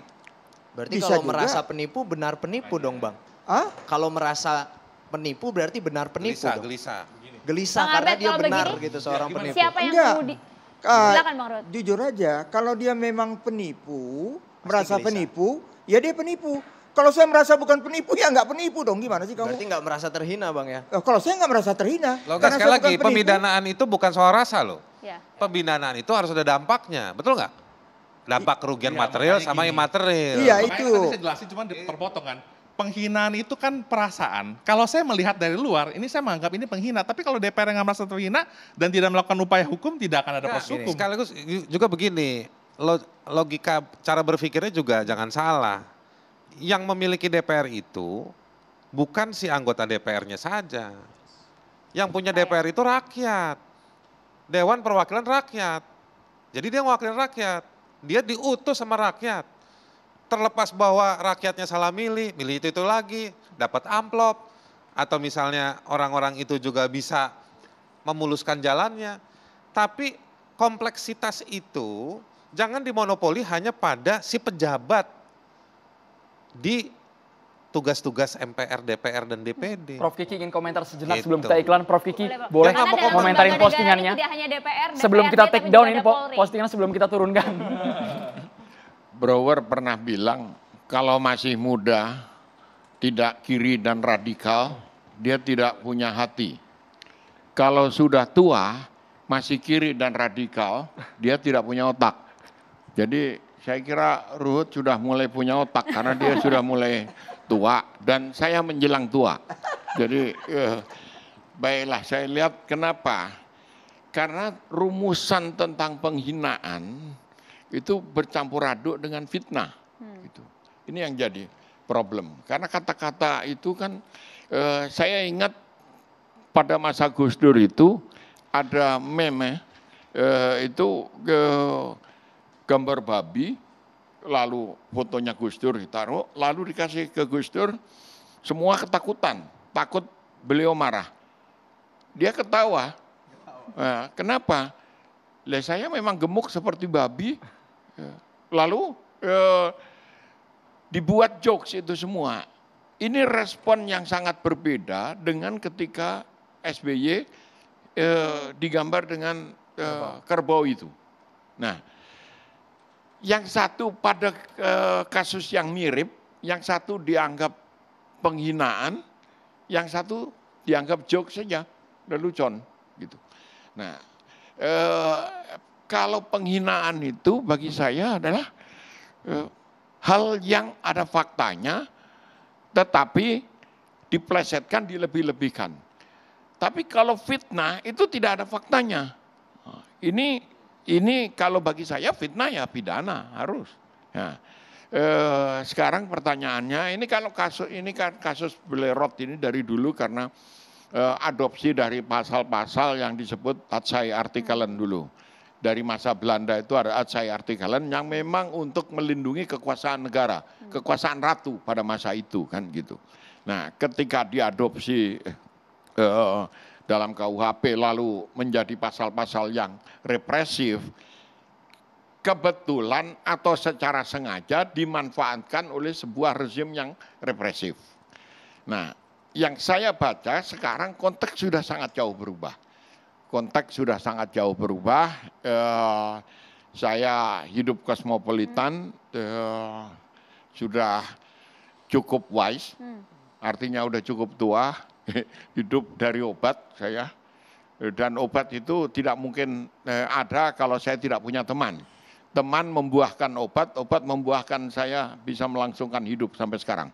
Berarti bisa kalau juga. merasa penipu, benar penipu dong Bang? Ah? Kalau merasa penipu berarti benar penipu Gelisah, dong. gelisah. Gelisah Gelisah karena dia benar begini, gitu seorang ya, penipu. Siapa yang Enggak. Silakan Bang Jujur aja, kalau dia memang penipu, Pasti merasa gelisah. penipu, ya dia penipu. Kalau saya merasa bukan penipu, ya nggak penipu dong. Gimana sih kamu? Berarti nggak merasa terhina, Bang ya? Oh, kalau saya nggak merasa terhina. Loh, karena sekali lagi, pemidanaan itu bukan soal rasa loh. Ya. Pemidanaan itu harus ada dampaknya, betul nggak? Dampak kerugian ya, material sama yang imaterial. Iya, itu. Tadi saya jelasin cuma terpotong kan penghinaan itu kan perasaan. Kalau saya melihat dari luar, ini saya menganggap ini penghina. Tapi kalau DPR yang merasa terhina dan tidak melakukan upaya hukum, tidak akan ada nah, proses hukum. Sekaligus juga begini, logika cara berpikirnya juga jangan salah. Yang memiliki DPR itu bukan si anggota DPR-nya saja. Yang punya DPR itu rakyat. Dewan Perwakilan Rakyat. Jadi dia mewakili rakyat. Dia diutus sama rakyat terlepas bahwa rakyatnya salah milih, milih itu itu lagi, dapat amplop, atau misalnya orang-orang itu juga bisa memuluskan jalannya. Tapi kompleksitas itu jangan dimonopoli hanya pada si pejabat di tugas-tugas MPR, DPR, dan DPD. Prof Kiki ingin komentar sejenak gitu. sebelum kita iklan. Prof Kiki boleh, boleh Karena komentarin postingannya. DPR, DPR, sebelum kita take down ini postingan sebelum kita turunkan. Brower pernah bilang kalau masih muda, tidak kiri dan radikal, dia tidak punya hati. Kalau sudah tua, masih kiri dan radikal, dia tidak punya otak. Jadi saya kira Ruhut sudah mulai punya otak karena dia sudah mulai tua dan saya menjelang tua. Jadi eh, baiklah saya lihat kenapa. Karena rumusan tentang penghinaan itu bercampur aduk dengan fitnah. Hmm. Gitu. Ini yang jadi problem. Karena kata-kata itu kan eh, saya ingat pada masa Gus Dur itu ada meme eh, itu ke eh, gambar babi lalu fotonya Gus Dur ditaruh lalu dikasih ke Gus Dur semua ketakutan takut beliau marah dia ketawa nah, kenapa lah saya memang gemuk seperti babi Lalu eh, dibuat jokes itu semua. Ini respon yang sangat berbeda dengan ketika SBY eh, digambar dengan eh, kerbau itu. Nah, yang satu pada eh, kasus yang mirip, yang satu dianggap penghinaan, yang satu dianggap jokes saja, lelucon gitu. Nah, kalau penghinaan itu bagi saya adalah eh, hal yang ada faktanya tetapi diplesetkan, dilebih-lebihkan. Tapi kalau fitnah itu tidak ada faktanya. Ini ini kalau bagi saya fitnah ya pidana harus. Ya. Eh, sekarang pertanyaannya ini kalau kasus ini kan kasus belerot ini dari dulu karena eh, adopsi dari pasal-pasal yang disebut tatsai artikelan dulu dari masa Belanda itu ada saya Artikelen yang memang untuk melindungi kekuasaan negara, hmm. kekuasaan ratu pada masa itu kan gitu. Nah, ketika diadopsi eh, eh dalam KUHP lalu menjadi pasal-pasal yang represif, kebetulan atau secara sengaja dimanfaatkan oleh sebuah rezim yang represif. Nah, yang saya baca sekarang konteks sudah sangat jauh berubah konteks sudah sangat jauh berubah. Eh, saya hidup kosmopolitan eh, sudah cukup wise, hmm. artinya sudah cukup tua. hidup dari obat saya eh, dan obat itu tidak mungkin eh, ada kalau saya tidak punya teman. Teman membuahkan obat, obat membuahkan saya bisa melangsungkan hidup sampai sekarang.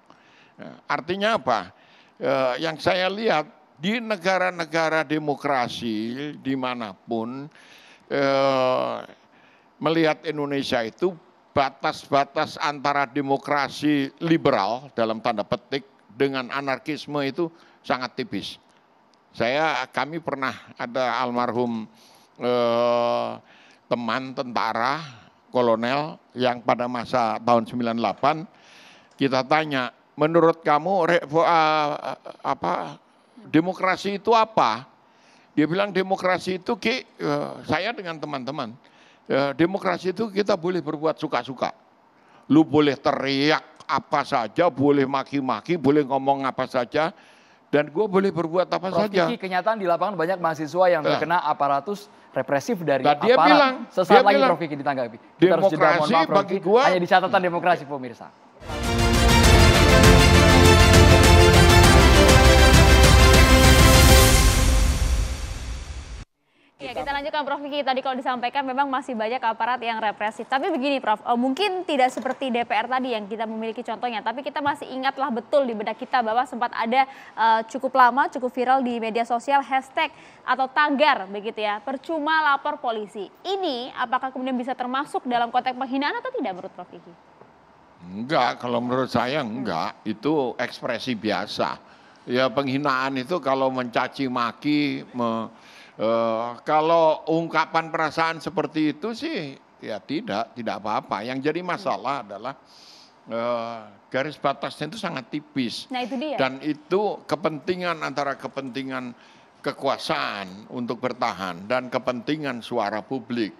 Eh, artinya apa? Eh, yang saya lihat di negara-negara demokrasi dimanapun eh, melihat Indonesia itu batas-batas antara demokrasi liberal dalam tanda petik dengan anarkisme itu sangat tipis. Saya kami pernah ada almarhum eh, teman tentara kolonel yang pada masa tahun 98 kita tanya menurut kamu re, eh, apa demokrasi itu apa? Dia bilang demokrasi itu, Ki, eh, saya dengan teman-teman, eh, demokrasi itu kita boleh berbuat suka-suka. Lu boleh teriak apa saja, boleh maki-maki, boleh ngomong apa saja, dan gue boleh berbuat apa Prof. saja. Kiki, kenyataan di lapangan banyak mahasiswa yang eh. terkena aparatus represif dari nah, dia aparat. Bilang, Sesaat dia lagi bilang, Prof. Kiki ditanggapi. demokrasi bagi gue. Hanya di catatan demokrasi pemirsa. kita lanjutkan Prof Vicky tadi kalau disampaikan memang masih banyak aparat yang represif. Tapi begini Prof, eh, mungkin tidak seperti DPR tadi yang kita memiliki contohnya, tapi kita masih ingatlah betul di bedah kita bahwa sempat ada uh, cukup lama, cukup viral di media sosial hashtag atau tagar begitu ya, percuma lapor polisi. Ini apakah kemudian bisa termasuk dalam konteks penghinaan atau tidak menurut Prof Vicky? Enggak, kalau menurut saya enggak, itu ekspresi biasa. Ya penghinaan itu kalau mencaci maki, me, Eh, kalau ungkapan perasaan seperti itu sih ya tidak, tidak apa-apa. Yang jadi hmm. masalah adalah uh, garis batasnya itu sangat tipis. Nah itu dia. Dan itu kepentingan antara kepentingan kekuasaan untuk bertahan dan kepentingan suara publik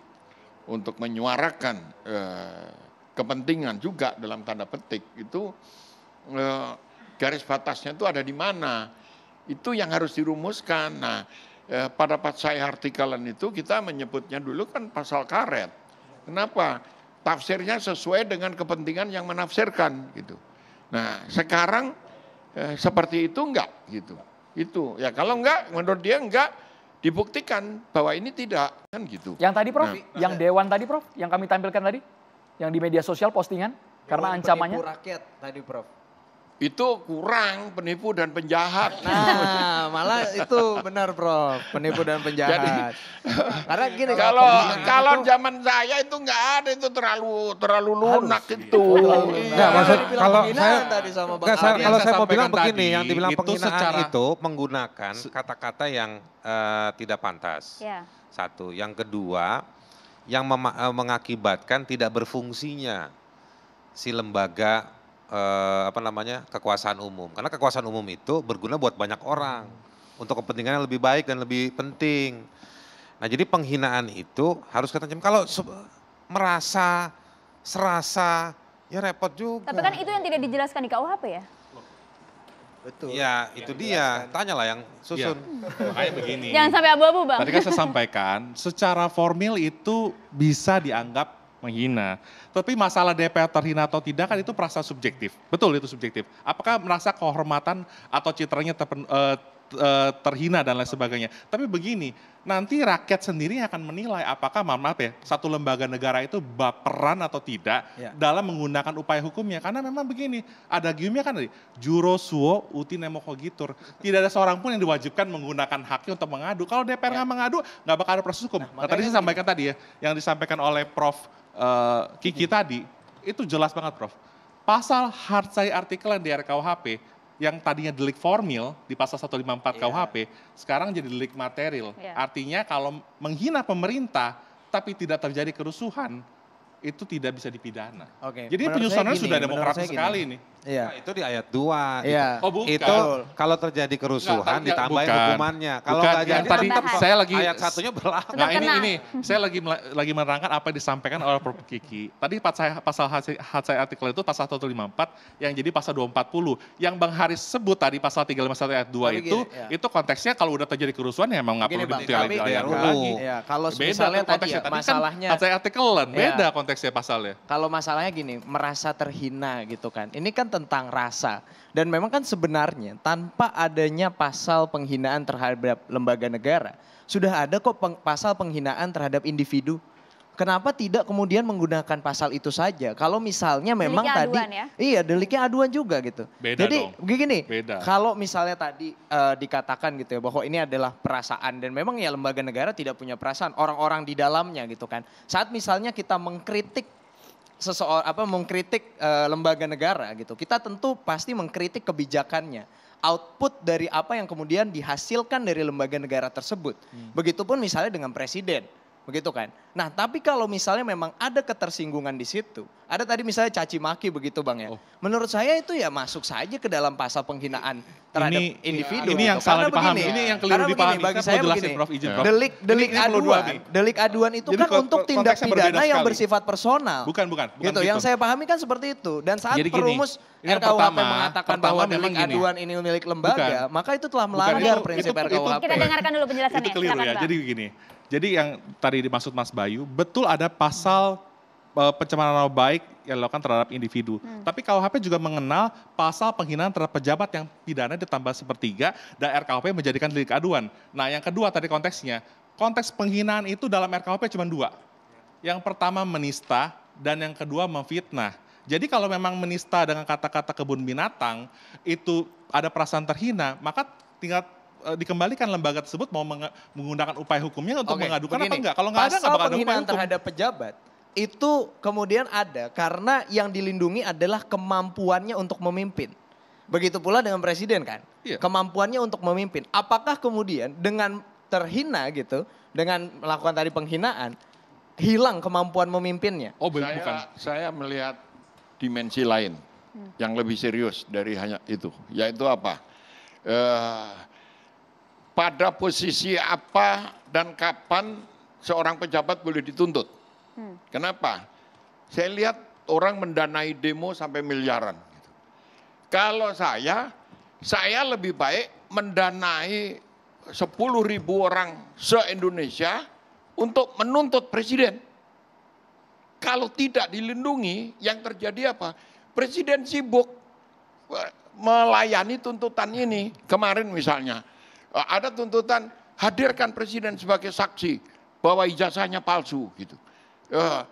untuk menyuarakan eh, kepentingan juga dalam tanda petik itu garis batasnya itu ada di mana? Itu yang harus dirumuskan. Nah ya, pada pasai artikelan itu kita menyebutnya dulu kan pasal karet. Kenapa? Tafsirnya sesuai dengan kepentingan yang menafsirkan gitu. Nah sekarang eh, seperti itu enggak gitu. Itu ya kalau enggak menurut dia enggak dibuktikan bahwa ini tidak kan gitu. Yang tadi Prof, nah, yang dewan tadi Prof, yang kami tampilkan tadi, yang di media sosial postingan karena ancamannya. rakyat tadi Prof itu kurang penipu dan penjahat. Nah, malah itu benar, bro. Penipu dan penjahat. Jadi, Karena gini kalau kalau itu, zaman saya itu nggak ada itu terlalu terlalu lunak Harus, itu. Enggak, iya. Nah, maksud kalau saya tadi sama saya, kalau saya, mau bilang begini, tadi, yang dibilang itu secara, itu menggunakan kata-kata yang uh, tidak pantas. Yeah. Satu, yang kedua yang eh, mengakibatkan tidak berfungsinya si lembaga eh, apa namanya kekuasaan umum. Karena kekuasaan umum itu berguna buat banyak orang untuk kepentingan yang lebih baik dan lebih penting. Nah jadi penghinaan itu harus kita Kalau merasa, serasa, ya repot juga. Tapi kan itu yang tidak dijelaskan di KUHP ya? Betul. Ya, itu dia. Jelaskan. Tanyalah yang iya. susun. Ya. Makanya begini. Jangan sampai abu-abu, Bang. Tadi kan saya sampaikan, secara formil itu bisa dianggap menghina. Tapi masalah DPR terhina atau tidak kan itu perasaan subjektif. Betul itu subjektif. Apakah merasa kehormatan atau citranya ter, uh, eh, eh, terhina dan lain sebagainya. Tapi begini, nanti rakyat sendiri akan menilai apakah maaf, maaf ya satu lembaga negara itu baperan atau tidak ya. dalam menggunakan upaya hukumnya. Karena memang begini, ada giumnya kan tadi, juro suo uti nemo kogitur. Tidak ada seorang pun yang diwajibkan menggunakan haknya untuk mengadu. Kalau DPR nggak ya. mengadu, nggak bakal ada proses hukum. Nah, nah tadi saya sampaikan tadi ya, yang disampaikan oleh Prof Eh, Kiki tadi, itu jelas banget Prof. Pasal hard say artikel yang di RKUHP yang tadinya delik formil di pasal 154 yeah. KUHP sekarang jadi delik material. Yeah. Artinya kalau menghina pemerintah tapi tidak terjadi kerusuhan itu tidak bisa dipidana. Okay. Jadi penyusunannya sudah demokratis sekali ini. Iya. Nah, itu di ayat 2. Gitu. Iya. Oh, bukan. Itu kalau terjadi kerusuhan nggak, ditambahin bukan. hukumannya. Kalau nggak jadi tadi tetap saya lagi ayat satunya berlaku. Nah, ini ini saya lagi lagi menerangkan apa yang disampaikan oleh Prof Kiki. Tadi pasal pasal saya artikel itu pasal 154 yang jadi pasal 240. Yang Bang Haris sebut tadi pasal 351 ayat 2 Tapi itu gini, ya. itu konteksnya kalau udah terjadi kerusuhan ya memang nggak perlu ditayangkan lagi. Iya, kalau beda misalnya kan tadi ya, kan masalahnya kan, saya artikelan, iya. beda konteksnya pasalnya. Kalau masalahnya gini, merasa terhina gitu kan. Ini kan tentang rasa. Dan memang kan sebenarnya tanpa adanya pasal penghinaan terhadap lembaga negara, sudah ada kok peng, pasal penghinaan terhadap individu. Kenapa tidak kemudian menggunakan pasal itu saja? Kalau misalnya memang deliknya tadi aduan ya? iya deliknya aduan juga gitu. Beda Jadi dong. gini, Beda. kalau misalnya tadi uh, dikatakan gitu ya bahwa ini adalah perasaan dan memang ya lembaga negara tidak punya perasaan orang-orang di dalamnya gitu kan. Saat misalnya kita mengkritik seseorang apa mengkritik uh, lembaga negara gitu. Kita tentu pasti mengkritik kebijakannya, output dari apa yang kemudian dihasilkan dari lembaga negara tersebut. Hmm. Begitupun misalnya dengan presiden begitu kan. Nah, tapi kalau misalnya memang ada ketersinggungan di situ, ada tadi misalnya caci maki begitu Bang ya. Oh. Menurut saya itu ya masuk saja ke dalam pasal penghinaan terhadap ini, individu. Ini yang salah dipahami, begini, ini yang keliru dipahami. Bagi saya begini, Prof, izin, ya. Prof. Delik delik ini, ini aduan, delik aduan itu Jadi, kan untuk tindak pidana yang sekali. bersifat personal. Bukan, bukan, bukan gitu. gitu. Yang saya pahami kan seperti itu. Dan saat Jadi perumus RKUHP mengatakan bahwa delik aduan ini milik lembaga, bukan. maka itu telah melanggar prinsip RKUHP. Kita dengarkan dulu penjelasannya. Itu keliru ya. Jadi begini, jadi yang tadi dimaksud Mas Bayu, betul ada pasal uh, pencemaran nama baik yang dilakukan terhadap individu. Hmm. Tapi KUHP juga mengenal pasal penghinaan terhadap pejabat yang pidana ditambah sepertiga dan RKUHP menjadikan delik aduan. Nah, yang kedua tadi konteksnya, konteks penghinaan itu dalam RKUHP cuma dua. Yang pertama menista dan yang kedua memfitnah. Jadi kalau memang menista dengan kata-kata kebun binatang itu ada perasaan terhina, maka tinggal Eh, dikembalikan lembaga tersebut mau menggunakan upaya hukumnya untuk okay, mengadukan begini, apa enggak? Kalau enggak ada enggak bakal ada upaya terhadap pejabat itu kemudian ada karena yang dilindungi adalah kemampuannya untuk memimpin. Begitu pula dengan presiden kan, Iya. kemampuannya untuk memimpin. Apakah kemudian dengan terhina gitu, dengan melakukan tadi penghinaan, hilang kemampuan memimpinnya? Oh, saya, bukan. Saya melihat dimensi lain hmm. yang lebih serius dari hanya itu, yaitu apa? Uh, pada posisi apa dan kapan seorang pejabat boleh dituntut. Hmm. Kenapa? Saya lihat orang mendanai demo sampai miliaran. Gitu. Kalau saya, saya lebih baik mendanai 10 ribu orang se-Indonesia untuk menuntut presiden. Kalau tidak dilindungi, yang terjadi apa? Presiden sibuk eh, melayani tuntutan ini. Kemarin misalnya, Eh, ada tuntutan hadirkan presiden sebagai saksi bahwa ijazahnya palsu gitu. Uh,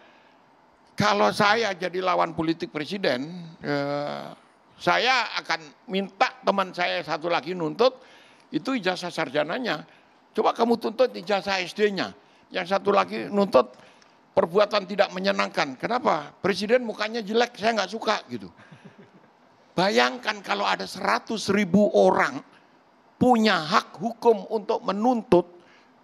kalau saya jadi lawan politik presiden, uh, saya akan minta teman saya satu lagi nuntut itu ijazah sarjananya. Coba kamu tuntut ijazah SD-nya. Yang satu lagi nuntut perbuatan tidak menyenangkan. Kenapa? Presiden mukanya jelek, saya nggak suka gitu. Bayangkan kalau ada 100 ribu orang punya hak hukum untuk menuntut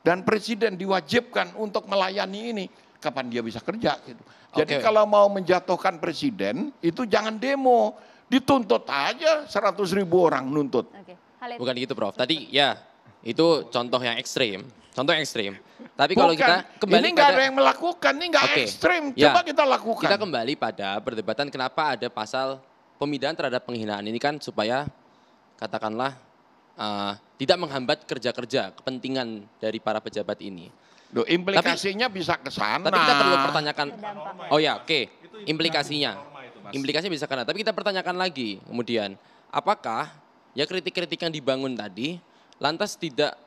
dan presiden diwajibkan untuk melayani ini, kapan dia bisa kerja gitu. Jadi okay. kalau mau menjatuhkan presiden itu jangan demo, dituntut aja 100 ribu orang nuntut. Okay. Bukan gitu Prof, tadi ya itu contoh yang ekstrim, contoh yang ekstrim. Tapi Bukan. kalau kita kembali ini nggak ada yang melakukan, ini nggak okay. ekstrim. Ya. Coba ya. kita lakukan. Kita kembali pada perdebatan kenapa ada pasal pemidahan terhadap penghinaan ini kan supaya katakanlah uh, tidak menghambat kerja-kerja kepentingan dari para pejabat ini. Loh, implikasinya tapi, bisa ke sana. Tapi kita perlu pertanyakan. Oh ya, oke. Okay. Implikasinya. Implikasinya bisa karena tapi kita pertanyakan lagi kemudian apakah ya kritik-kritik yang dibangun tadi lantas tidak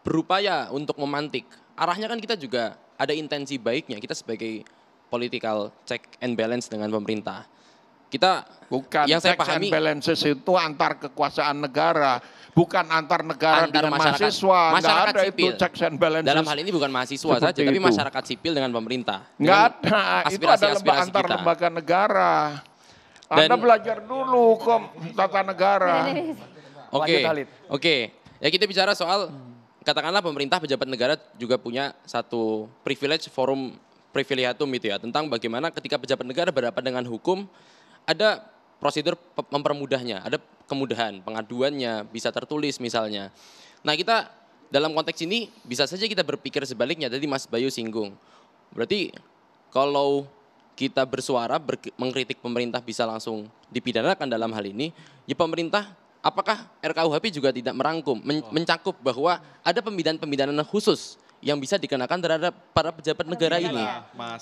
berupaya untuk memantik arahnya kan kita juga ada intensi baiknya kita sebagai political check and balance dengan pemerintah kita bukan yang saya pahami balances itu antar kekuasaan negara, bukan antar negara antar dengan masyarakat, mahasiswa. Masyarakat ada sipil. Itu checks and balances. Dalam hal ini bukan mahasiswa saja, itu. tapi masyarakat sipil dengan pemerintah. Enggak ada. itu ada lembaga antar kita. lembaga negara. Dan, Anda belajar dulu hukum tata negara. Oke. Okay. Oke. Okay. Ya kita bicara soal katakanlah pemerintah pejabat negara juga punya satu privilege forum privilegiatum itu ya tentang bagaimana ketika pejabat negara berhadapan dengan hukum ada prosedur mempermudahnya, ada kemudahan pengaduannya bisa tertulis misalnya. Nah kita dalam konteks ini bisa saja kita berpikir sebaliknya. Jadi Mas Bayu singgung, berarti kalau kita bersuara ber, mengkritik pemerintah bisa langsung dipidanakan dalam hal ini. Ya pemerintah, apakah RKUHP juga tidak merangkum, men, mencakup bahwa ada pemidanaan pembidanan khusus yang bisa dikenakan terhadap para pejabat negara ini.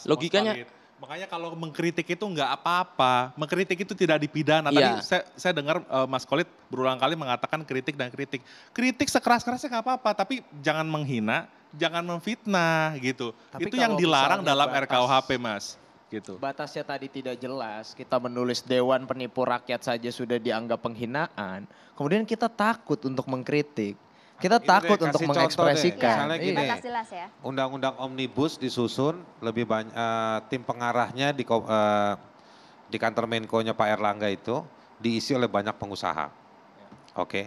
Logikanya. Makanya kalau mengkritik itu nggak apa-apa, mengkritik itu tidak dipidana. Tadi ya. saya, saya dengar uh, Mas Kolit berulang kali mengatakan kritik dan kritik. Kritik sekeras-kerasnya nggak apa-apa, tapi jangan menghina, jangan memfitnah gitu. Tapi itu yang dilarang dalam batas, RKUHP, Mas. Gitu. Batasnya tadi tidak jelas, kita menulis Dewan Penipu Rakyat saja sudah dianggap penghinaan. Kemudian kita takut untuk mengkritik kita gini takut deh, untuk mengekspresikan. Deh. Gini, Undang-undang omnibus disusun lebih banyak uh, tim pengarahnya di uh, di kantor Menko-nya Pak Erlangga itu diisi oleh banyak pengusaha. Oke. Okay.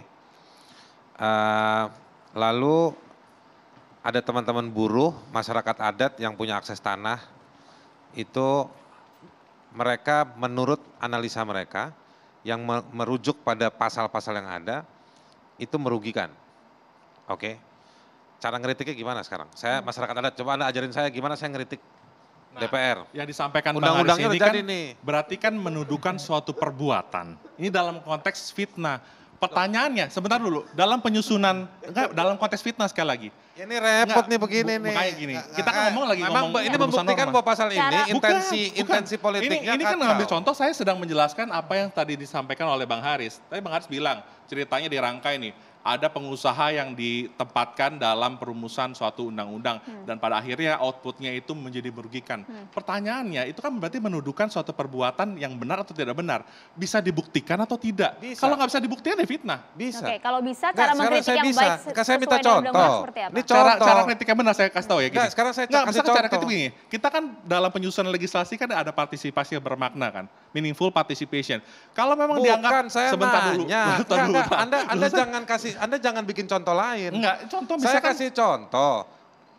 Uh, eh, lalu ada teman-teman buruh, masyarakat adat yang punya akses tanah itu mereka menurut analisa mereka yang merujuk pada pasal-pasal yang ada itu merugikan Oke. Okay. Cara ngeritiknya gimana sekarang? Saya hmm. masyarakat adat, coba Anda ajarin saya gimana saya ngeritik nah, DPR. Yang disampaikan undang Aris ini kan berarti kan menuduhkan suatu perbuatan. Ini dalam konteks fitnah. Pertanyaannya, sebentar dulu, dalam penyusunan, enggak, dalam konteks fitnah sekali lagi. Ini repot enggak, nih begini bu, nih. Kayak gini, kita kan ngomong lagi Memang Ini membuktikan bahwa pasal ini intensi bukan, intensi politiknya Ini, ini kan ngambil contoh, saya sedang menjelaskan apa yang tadi disampaikan oleh Bang Haris. Tadi Bang Haris bilang, ceritanya dirangkai nih ada pengusaha yang ditempatkan dalam perumusan suatu undang-undang hmm. dan pada akhirnya outputnya itu menjadi merugikan. Hmm. Pertanyaannya itu kan berarti menuduhkan suatu perbuatan yang benar atau tidak benar bisa dibuktikan atau tidak. Bisa. Kalau nggak bisa dibuktikan ya fitnah. Bisa. Oke, kalau bisa cara Nggak, mengkritik yang bisa. baik saya minta contoh. Ini cara, cara kritik yang benar saya kasih tahu ya. Gini. Gitu. Nggak, sekarang saya Nggak, kasih contoh. Cara kritik begini, kita kan dalam penyusunan legislasi kan ada partisipasi yang bermakna kan. Meaningful participation. Kalau memang Bukan, dianggap saya sebentar nanya. dulu. Nggak, dulu, nggak, anda, anda jangan kasih anda jangan bikin contoh lain. Enggak, contoh misalkan... Saya kasih contoh.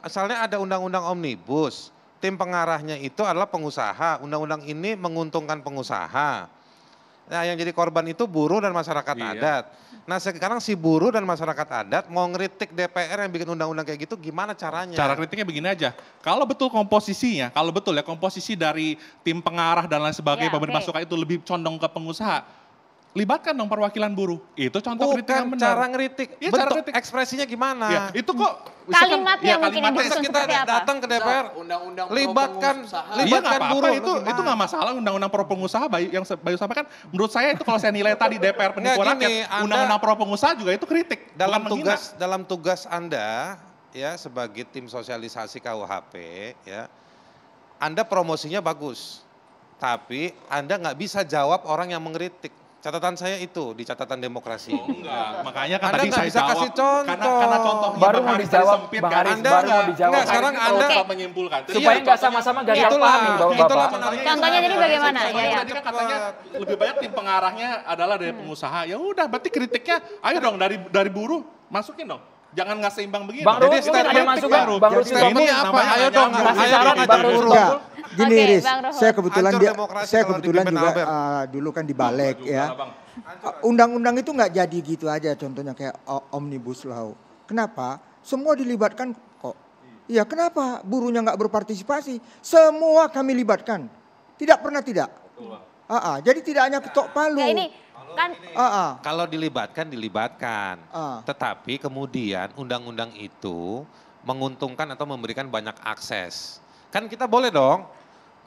Asalnya ada undang-undang omnibus. Tim pengarahnya itu adalah pengusaha. Undang-undang ini menguntungkan pengusaha. Nah, yang jadi korban itu buruh dan masyarakat iya. adat. Nah, sekarang si buruh dan masyarakat adat mau ngeritik DPR yang bikin undang-undang kayak gitu gimana caranya? Cara kritiknya begini aja. Kalau betul komposisinya, kalau betul ya komposisi dari tim pengarah dan lain sebagainya ya, pemerintah suka itu lebih condong ke pengusaha libatkan dong perwakilan buruh. Itu contoh Bukan kritik yang benar. Iya, cara ngeritik. Ya, Bentuk, cara kritik. ekspresinya gimana? Ya, itu kok kalimatnya ya, mungkin kalimat iya, yang kita datang ke DPR, undang-undang libatkan iya, libatkan ya, buruh itu itu nggak masalah undang-undang pro pengusaha Bayu yang Bayu sampaikan menurut saya itu kalau saya nilai tadi DPR penipu rakyat, undang-undang pro pengusaha juga itu kritik. Dalam tugas menghina. dalam tugas Anda ya sebagai tim sosialisasi KUHP ya Anda promosinya bagus. Tapi Anda nggak bisa jawab orang yang mengkritik. Catatan saya itu di catatan demokrasi. Oh, enggak. Makanya kan anda tadi saya bisa jawab. Kasih contoh. Karena, karena contohnya baru mau dijawab sempit, kan? Bang Haris, anda baru mau dijawab. Enggak, sekarang Anda okay. menyimpulkan. Supaya enggak iya, sama-sama gagal itulah, Bapak. Contohnya jadi bagaimana? Ya, ya. Tadi kan katanya lebih banyak tim pengarahnya adalah dari pengusaha. Ya udah, berarti kritiknya ayo dong dari dari buruh masukin dong. Jangan nggak seimbang begini. Bang Ruhut mungkin ada masukan. Bang, bang Ruhut ini apa? Ayo dong, kasih saran Bang Ruhut. Gini okay, Riz, saya kebetulan dia, saya kebetulan juga uh, dulu kan di Balek ya. Undang-undang itu nggak jadi gitu aja contohnya kayak Omnibus Law. Kenapa? Semua dilibatkan kok. Iya kenapa Burunya nggak berpartisipasi? Semua kami libatkan. Tidak pernah tidak. Betul, ah, ah, jadi tidak hanya ketok palu. Nah, ini kan Uh -uh. Kalau dilibatkan dilibatkan. Uh. Tetapi kemudian undang-undang itu menguntungkan atau memberikan banyak akses. Kan kita boleh dong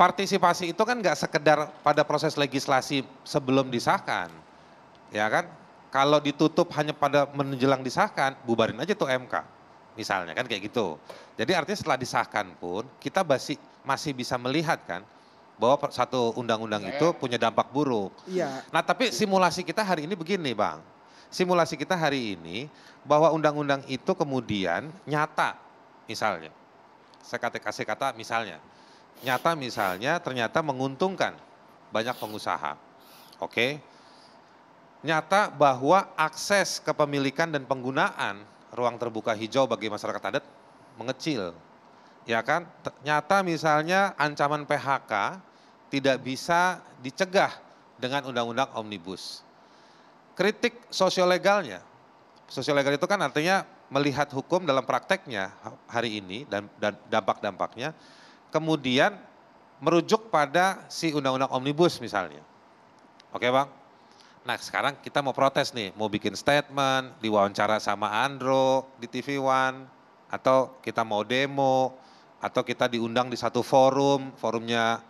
partisipasi itu kan nggak sekedar pada proses legislasi sebelum disahkan. Ya kan? Kalau ditutup hanya pada menjelang disahkan, bubarin aja tuh MK misalnya kan kayak gitu. Jadi artinya setelah disahkan pun kita masih masih bisa melihat kan bahwa satu undang-undang iya. itu punya dampak buruk. Iya. Nah tapi simulasi kita hari ini begini Bang. Simulasi kita hari ini bahwa undang-undang itu kemudian nyata misalnya. Saya kata kasih kata misalnya. Nyata misalnya ternyata menguntungkan banyak pengusaha. Oke. Okay? Nyata bahwa akses kepemilikan dan penggunaan ruang terbuka hijau bagi masyarakat adat mengecil ya kan? Nyata misalnya ancaman PHK tidak bisa dicegah dengan undang-undang omnibus. Kritik sosiolegalnya, sosiolegal itu kan artinya melihat hukum dalam prakteknya hari ini dan, dampak-dampaknya, kemudian merujuk pada si undang-undang omnibus misalnya. Oke bang? Nah sekarang kita mau protes nih, mau bikin statement, diwawancara sama Andro di TV One, atau kita mau demo, atau kita diundang di satu forum, forumnya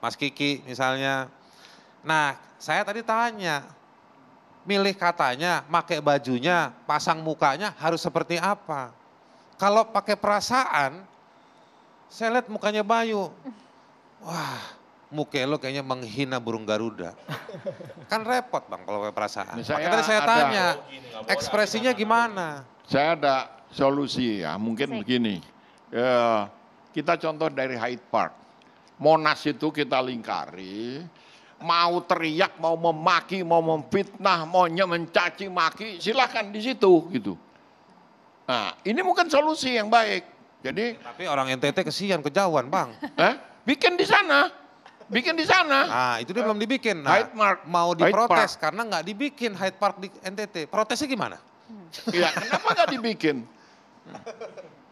Mas Kiki misalnya. Nah, saya tadi tanya, milih katanya, pakai bajunya, pasang mukanya harus seperti apa? Kalau pakai perasaan, saya lihat mukanya Bayu. Wah, muka lo kayaknya menghina burung garuda. Kan repot bang kalau pakai perasaan. Saya Makanya saya ada, tanya, ekspresinya gimana? Saya ada solusi ya, mungkin begini. Eh, kita contoh dari Hyde Park. Monas itu kita lingkari, mau teriak, mau memaki, mau memfitnah, mau mencaci maki, silahkan di situ gitu. Nah, ini mungkin solusi yang baik. Jadi tapi orang NTT kesian kejauhan, Bang. Eh? Bikin di sana. Bikin di sana. Nah, itu dia belum dibikin. Nah, Hyde Park. Mau diprotes Park. karena nggak dibikin Hyde Park di NTT. Protesnya gimana? Iya, kenapa nggak dibikin?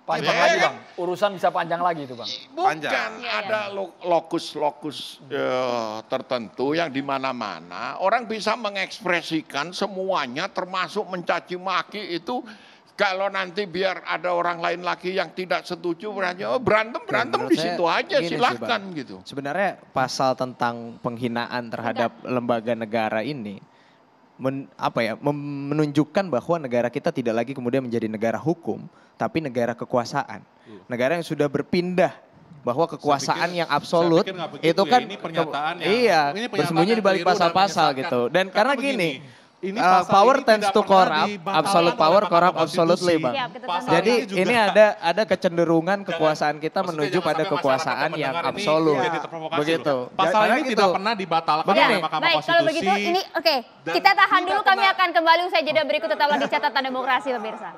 Panjang ya, lagi iya, bang, iya. urusan bisa panjang lagi itu bang. Bukan panjang. ada iya, lokus-lokus uh, tertentu yang di mana-mana orang bisa mengekspresikan semuanya, termasuk mencaci maki itu. Kalau nanti biar ada orang lain lagi yang tidak setuju berani, oh berantem berantem di situ aja silahkan sih, gitu. Sebenarnya pasal tentang penghinaan terhadap Enggak. lembaga negara ini men, apa ya menunjukkan bahwa negara kita tidak lagi kemudian menjadi negara hukum tapi negara kekuasaan iya. negara yang sudah berpindah bahwa kekuasaan pikir, yang absolut pikir itu ya. kan ini pernyataan ke, iya, yang, iya ini pernyataan bersembunyi di balik pasal-pasal gitu dan karena, gini ini uh, power ini tends to corrupt, absolute power corrupt absolutely bang. Ya, Jadi ini ada ada kecenderungan kekuasaan kita menuju pada kekuasaan yang absolut. Ya. Begitu. Pasal nah, ini gitu. tidak pernah dibatalkan Begini. oleh Mahkamah Baik, Konstitusi. kalau begitu ini oke, okay. kita tahan dulu kami pernah... akan kembali usai jeda berikut tetaplah di catatan demokrasi pemirsa.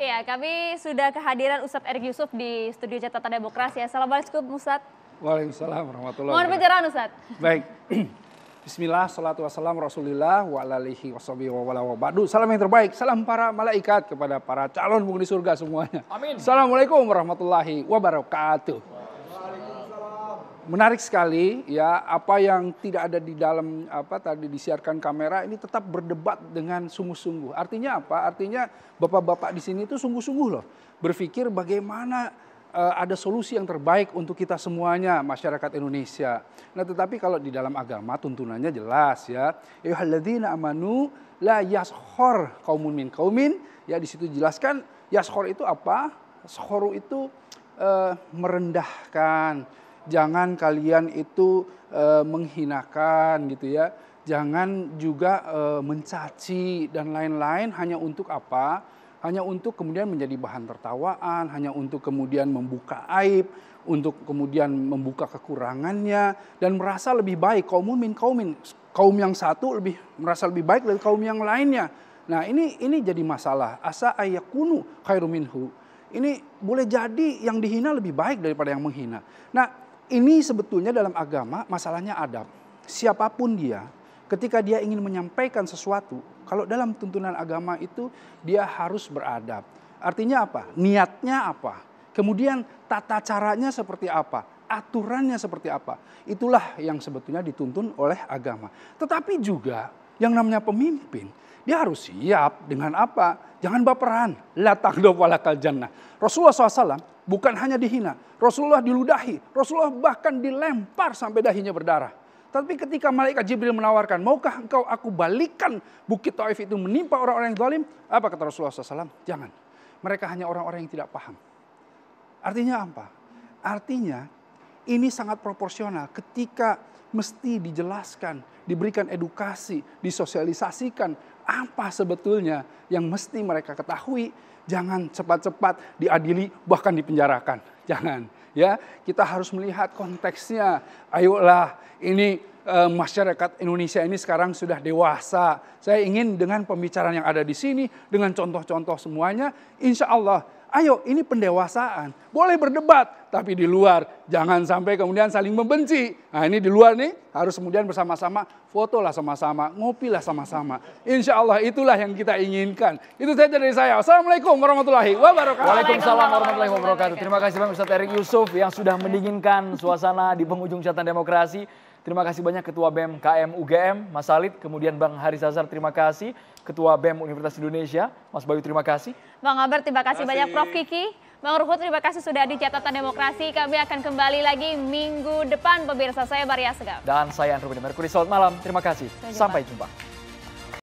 Ya, kami sudah kehadiran Ustadz Erik Yusuf di studio catatan demokrasi. Assalamualaikum Ustadz. Waalaikumsalam warahmatullahi wabarakatuh. Mohon pencerahan Ustaz. Baik. Bismillah, salatu wassalam, rasulillah, walalihi wasabi wa Salam yang terbaik, salam para malaikat kepada para calon penghuni surga semuanya. Amin. Assalamualaikum warahmatullahi wabarakatuh. Menarik sekali ya apa yang tidak ada di dalam apa tadi disiarkan kamera ini tetap berdebat dengan sungguh-sungguh. Artinya apa? Artinya bapak-bapak di sini itu sungguh-sungguh loh berpikir bagaimana Eh, ada solusi yang terbaik untuk kita semuanya masyarakat Indonesia. Nah, tetapi kalau di dalam agama tuntunannya jelas ya. Ayyuhalladzina amanu la yashor kaumun min kaumin. Ya di situ dijelaskan yashor itu apa? Shoru itu uh, merendahkan. Jangan kalian itu uh, menghinakan gitu ya. Jangan juga uh, mencaci dan lain-lain hanya untuk apa? hanya untuk kemudian menjadi bahan tertawaan, hanya untuk kemudian membuka aib, untuk kemudian membuka kekurangannya dan merasa lebih baik kaum min kaum yang satu lebih merasa lebih baik dari kaum yang lainnya. Nah, ini ini jadi masalah. Asa ayakunu khairu minhu. Ini boleh jadi yang dihina lebih baik daripada yang menghina. Nah, ini sebetulnya dalam agama masalahnya adab. Siapapun dia, ketika dia ingin menyampaikan sesuatu, kalau dalam tuntunan agama itu dia harus beradab. Artinya apa? Niatnya apa? Kemudian tata caranya seperti apa? Aturannya seperti apa? Itulah yang sebetulnya dituntun oleh agama. Tetapi juga yang namanya pemimpin, dia harus siap dengan apa? Jangan baperan. La taghdab walakal jannah. Rasulullah SAW bukan hanya dihina. Rasulullah diludahi. Rasulullah bahkan dilempar sampai dahinya berdarah. Tapi ketika malaikat Jibril menawarkan, maukah engkau aku balikan bukit Taif itu menimpa orang-orang yang zalim? Apa kata Rasulullah SAW? Jangan. Mereka hanya orang-orang yang tidak paham. Artinya apa? Artinya ini sangat proporsional ketika mesti dijelaskan, diberikan edukasi, disosialisasikan apa sebetulnya yang mesti mereka ketahui. Jangan cepat-cepat diadili bahkan dipenjarakan. Jangan ya kita harus melihat konteksnya. Ayolah, ini e, masyarakat Indonesia ini sekarang sudah dewasa. Saya ingin dengan pembicaraan yang ada di sini, dengan contoh-contoh semuanya, insya Allah Ayo, ini pendewasaan. Boleh berdebat, tapi di luar. Jangan sampai kemudian saling membenci. Nah ini di luar nih, harus kemudian bersama-sama, foto lah sama-sama, ngopilah sama-sama. Insya Allah itulah yang kita inginkan. Itu saja dari saya. Assalamualaikum warahmatullahi wabarakatuh. Waalaikumsalam warahmatullahi wabarakatuh. Terima kasih Bang Ustadz Erik Yusuf yang sudah mendinginkan suasana di penghujung catatan demokrasi. Terima kasih banyak Ketua BEM KM UGM, Mas Alit. Kemudian Bang Haris Azhar, terima kasih. Ketua BEM Universitas Indonesia, Mas Bayu, terima kasih. Bang Albert, terima kasih, kasih. banyak Prof. Kiki. Bang Ruhut, terima kasih sudah di catatan demokrasi. Kami akan kembali lagi minggu depan. Pemirsa saya Maria Segap. Dan saya Andrew Merkuri. Selamat malam. Terima kasih. Sampai jumpa. Sampai jumpa.